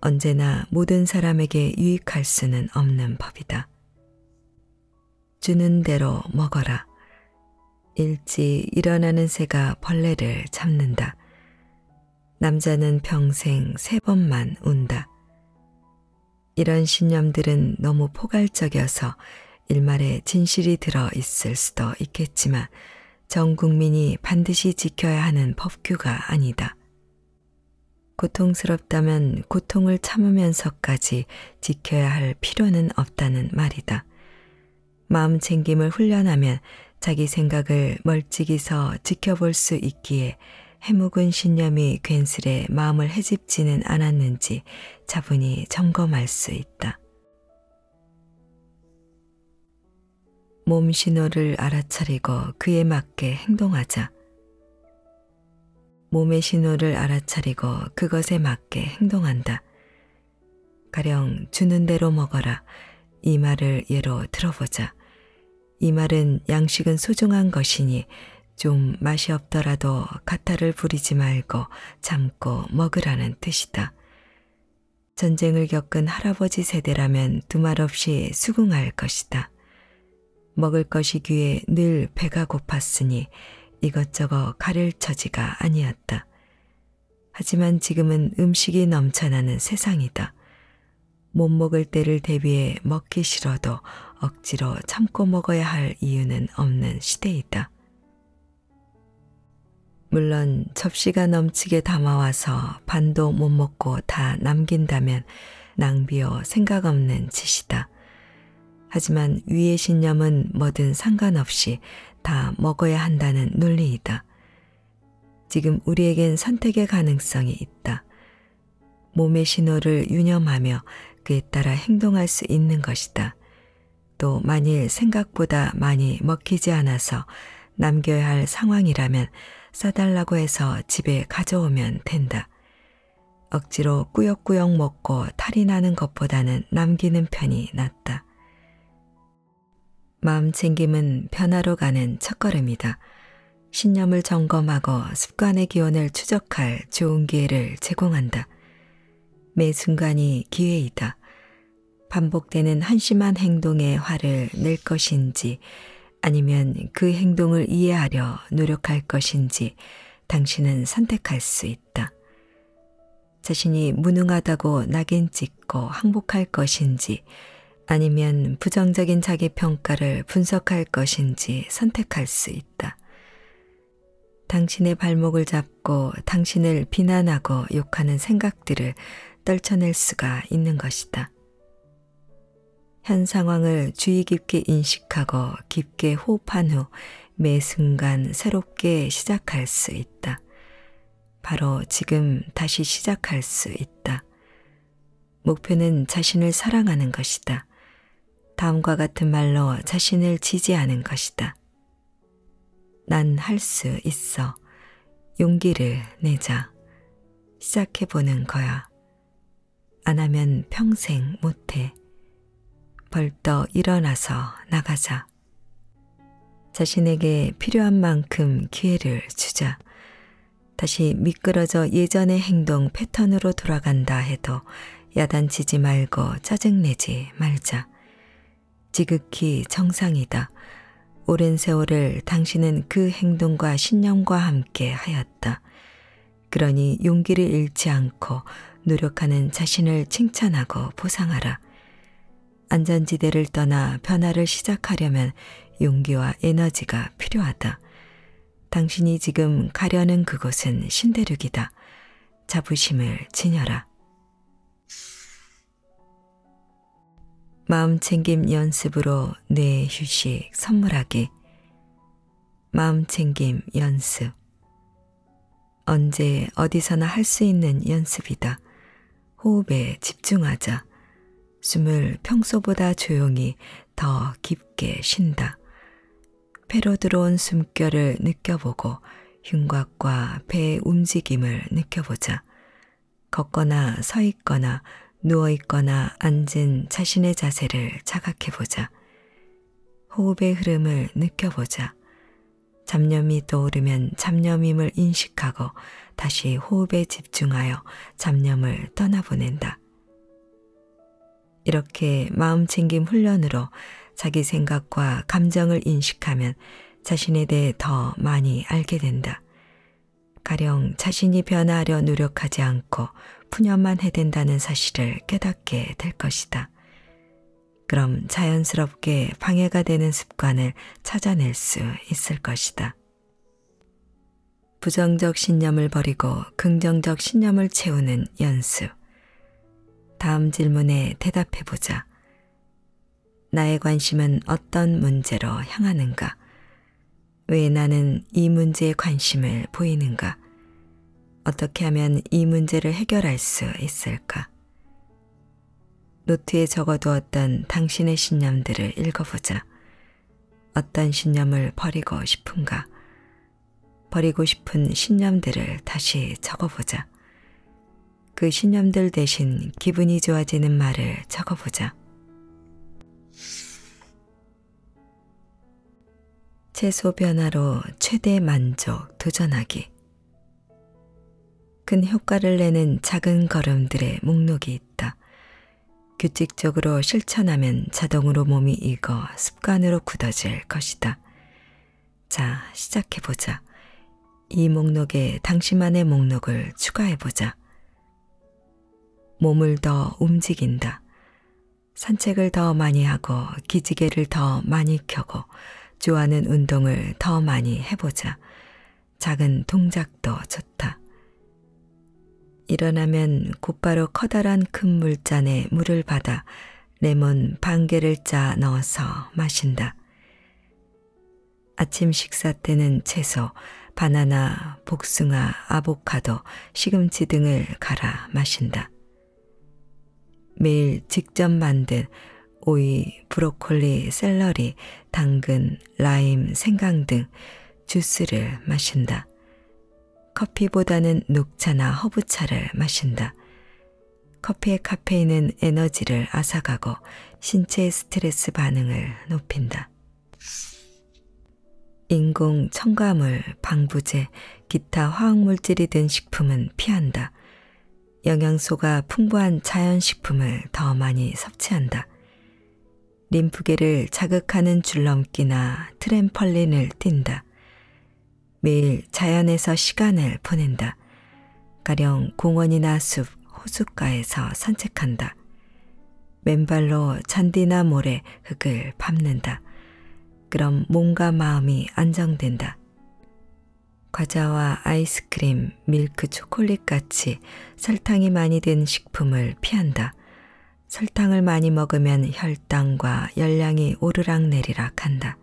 언제나 모든 사람에게 유익할 수는 없는 법이다. 주는 대로 먹어라. 일찍 일어나는 새가 벌레를 잡는다. 남자는 평생 세 번만 운다. 이런 신념들은 너무 포괄적이어서 일말의 진실이 들어 있을 수도 있겠지만 전 국민이 반드시 지켜야 하는 법규가 아니다. 고통스럽다면 고통을 참으면서까지 지켜야 할 필요는 없다는 말이다. 마음 챙김을 훈련하면 자기 생각을 멀찍이서 지켜볼 수 있기에 해묵은 신념이 괜스레 마음을 해집지는 않았는지 자분히 점검할 수 있다. 몸 신호를 알아차리고 그에 맞게 행동하자. 몸의 신호를 알아차리고 그것에 맞게 행동한다. 가령 주는 대로 먹어라. 이 말을 예로 들어보자. 이 말은 양식은 소중한 것이니 좀 맛이 없더라도 가타를 부리지 말고 참고 먹으라는 뜻이다. 전쟁을 겪은 할아버지 세대라면 두말 없이 수긍할 것이다. 먹을 것이기에 늘 배가 고팠으니 이것저것 가릴 처지가 아니었다. 하지만 지금은 음식이 넘쳐나는 세상이다. 못 먹을 때를 대비해 먹기 싫어도 억지로 참고 먹어야 할 이유는 없는 시대이다. 물론 접시가 넘치게 담아와서 반도 못 먹고 다 남긴다면 낭비어 생각 없는 짓이다. 하지만 위의 신념은 뭐든 상관없이 다 먹어야 한다는 논리이다. 지금 우리에겐 선택의 가능성이 있다. 몸의 신호를 유념하며 그에 따라 행동할 수 있는 것이다. 또 만일 생각보다 많이 먹히지 않아서 남겨야 할 상황이라면 싸달라고 해서 집에 가져오면 된다. 억지로 꾸역꾸역 먹고 탈이 나는 것보다는 남기는 편이 낫다. 마음 챙김은 변화로 가는 첫걸음이다. 신념을 점검하고 습관의 기원을 추적할 좋은 기회를 제공한다. 매 순간이 기회이다. 반복되는 한심한 행동의 화를 낼 것인지 아니면 그 행동을 이해하려 노력할 것인지 당신은 선택할 수 있다. 자신이 무능하다고 낙인 찍고 항복할 것인지 아니면 부정적인 자기 평가를 분석할 것인지 선택할 수 있다. 당신의 발목을 잡고 당신을 비난하고 욕하는 생각들을 떨쳐낼 수가 있는 것이다. 현 상황을 주의 깊게 인식하고 깊게 호흡한 후 매 순간 새롭게 시작할 수 있다. 바로 지금 다시 시작할 수 있다. 목표는 자신을 사랑하는 것이다. 다음과 같은 말로 자신을 지지하는 것이다. 난 할 수 있어. 용기를 내자. 시작해보는 거야. 안 하면 평생 못해. 벌떡 일어나서 나가자. 자신에게 필요한 만큼 기회를 주자. 다시 미끄러져 예전의 행동 패턴으로 돌아간다 해도 야단치지 말고 짜증내지 말자. 지극히 정상이다. 오랜 세월을 당신은 그 행동과 신념과 함께 하였다. 그러니 용기를 잃지 않고 노력하는 자신을 칭찬하고 보상하라. 안전지대를 떠나 변화를 시작하려면 용기와 에너지가 필요하다. 당신이 지금 가려는 그곳은 신대륙이다. 자부심을 지녀라. 마음챙김 연습으로 뇌 휴식 선물하기. 마음챙김 연습. 언제 어디서나 할 수 있는 연습이다. 호흡에 집중하자. 숨을 평소보다 조용히 더 깊게 쉰다. 폐로 들어온 숨결을 느껴보고 흉곽과 배의 움직임을 느껴보자. 걷거나 서 있거나 누워있거나 앉은 자신의 자세를 자각해보자. 호흡의 흐름을 느껴보자. 잡념이 떠오르면 잡념임을 인식하고 다시 호흡에 집중하여 잡념을 떠나보낸다. 이렇게 마음챙김 훈련으로 자기 생각과 감정을 인식하면 자신에 대해 더 많이 알게 된다. 가령 자신이 변화하려 노력하지 않고 푸념만 해댄다는 사실을 깨닫게 될 것이다. 그럼 자연스럽게 방해가 되는 습관을 찾아낼 수 있을 것이다. 부정적 신념을 버리고 긍정적 신념을 채우는 연습. 다음 질문에 대답해 보자. 나의 관심은 어떤 문제로 향하는가? 왜 나는 이 문제에 관심을 보이는가? 어떻게 하면 이 문제를 해결할 수 있을까? 노트에 적어두었던 당신의 신념들을 읽어보자. 어떤 신념을 버리고 싶은가? 버리고 싶은 신념들을 다시 적어보자. 그 신념들 대신 기분이 좋아지는 말을 적어보자. 채소 변화로 최대 만족 도전하기. 큰 효과를 내는 작은 걸음들의 목록이 있다. 규칙적으로 실천하면 자동으로 몸이 익어 습관으로 굳어질 것이다. 자, 시작해보자. 이 목록에 당신만의 목록을 추가해보자. 몸을 더 움직인다. 산책을 더 많이 하고 기지개를 더 많이 켜고 좋아하는 운동을 더 많이 해보자. 작은 동작도 좋다. 일어나면 곧바로 커다란 큰 물잔에 물을 받아 레몬 반 개를 짜 넣어서 마신다. 아침 식사 때는 채소, 바나나, 복숭아, 아보카도, 시금치 등을 갈아 마신다. 매일 직접 만든 오이, 브로콜리, 샐러리, 당근, 라임, 생강 등 주스를 마신다. 커피보다는 녹차나 허브차를 마신다. 커피의 카페인은 에너지를 앗아가고 신체의 스트레스 반응을 높인다. 인공 첨가물, 방부제, 기타 화학물질이 든 식품은 피한다. 영양소가 풍부한 자연식품을 더 많이 섭취한다. 림프계를 자극하는 줄넘기나 트램펄린을 뛴다. 매일 자연에서 시간을 보낸다. 가령 공원이나 숲, 호숫가에서 산책한다. 맨발로 잔디나 모래, 흙을 밟는다. 그럼 몸과 마음이 안정된다. 과자와 아이스크림, 밀크, 초콜릿 같이 설탕이 많이 든 식품을 피한다. 설탕을 많이 먹으면 혈당과 열량이 오르락내리락 한다.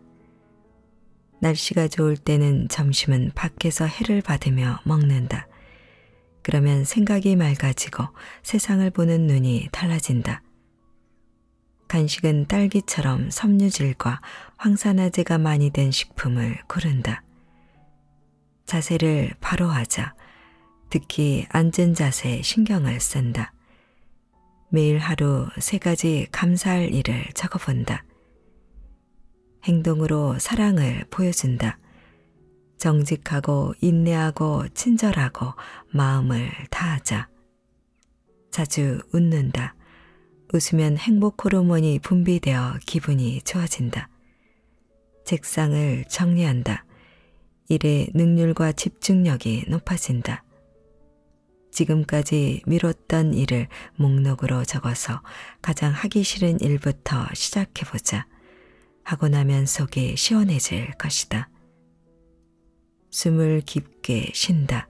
날씨가 좋을 때는 점심은 밖에서 해를 받으며 먹는다. 그러면 생각이 맑아지고 세상을 보는 눈이 달라진다. 간식은 딸기처럼 섬유질과 황산화제가 많이 된 식품을 고른다. 자세를 바로 하자. 특히 앉은 자세에 신경을 쓴다. 매일 하루 세 가지 감사할 일을 적어본다. 행동으로 사랑을 보여준다. 정직하고 인내하고 친절하고 마음을 다하자. 자주 웃는다. 웃으면 행복 호르몬이 분비되어 기분이 좋아진다. 책상을 정리한다. 일의 능률과 집중력이 높아진다. 지금까지 미뤘던 일을 목록으로 적어서 가장 하기 싫은 일부터 시작해보자. 하고 나면 속이 시원해질 것이다. 숨을 깊게 쉰다.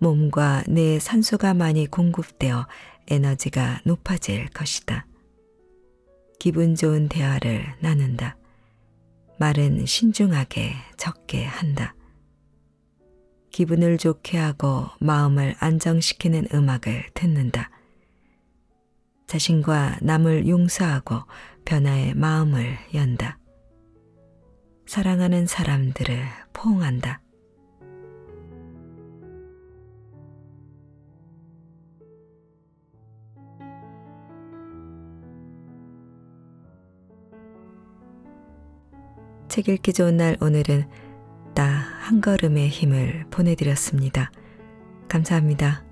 몸과 내 산소가 많이 공급되어 에너지가 높아질 것이다. 기분 좋은 대화를 나눈다. 말은 신중하게 적게 한다. 기분을 좋게 하고 마음을 안정시키는 음악을 듣는다. 자신과 남을 용서하고 변화의 마음을 연다. 사랑하는 사람들을 포옹한다. 책 읽기 좋은 날 오늘은 나 한 걸음의 힘을 보내드렸습니다. 감사합니다.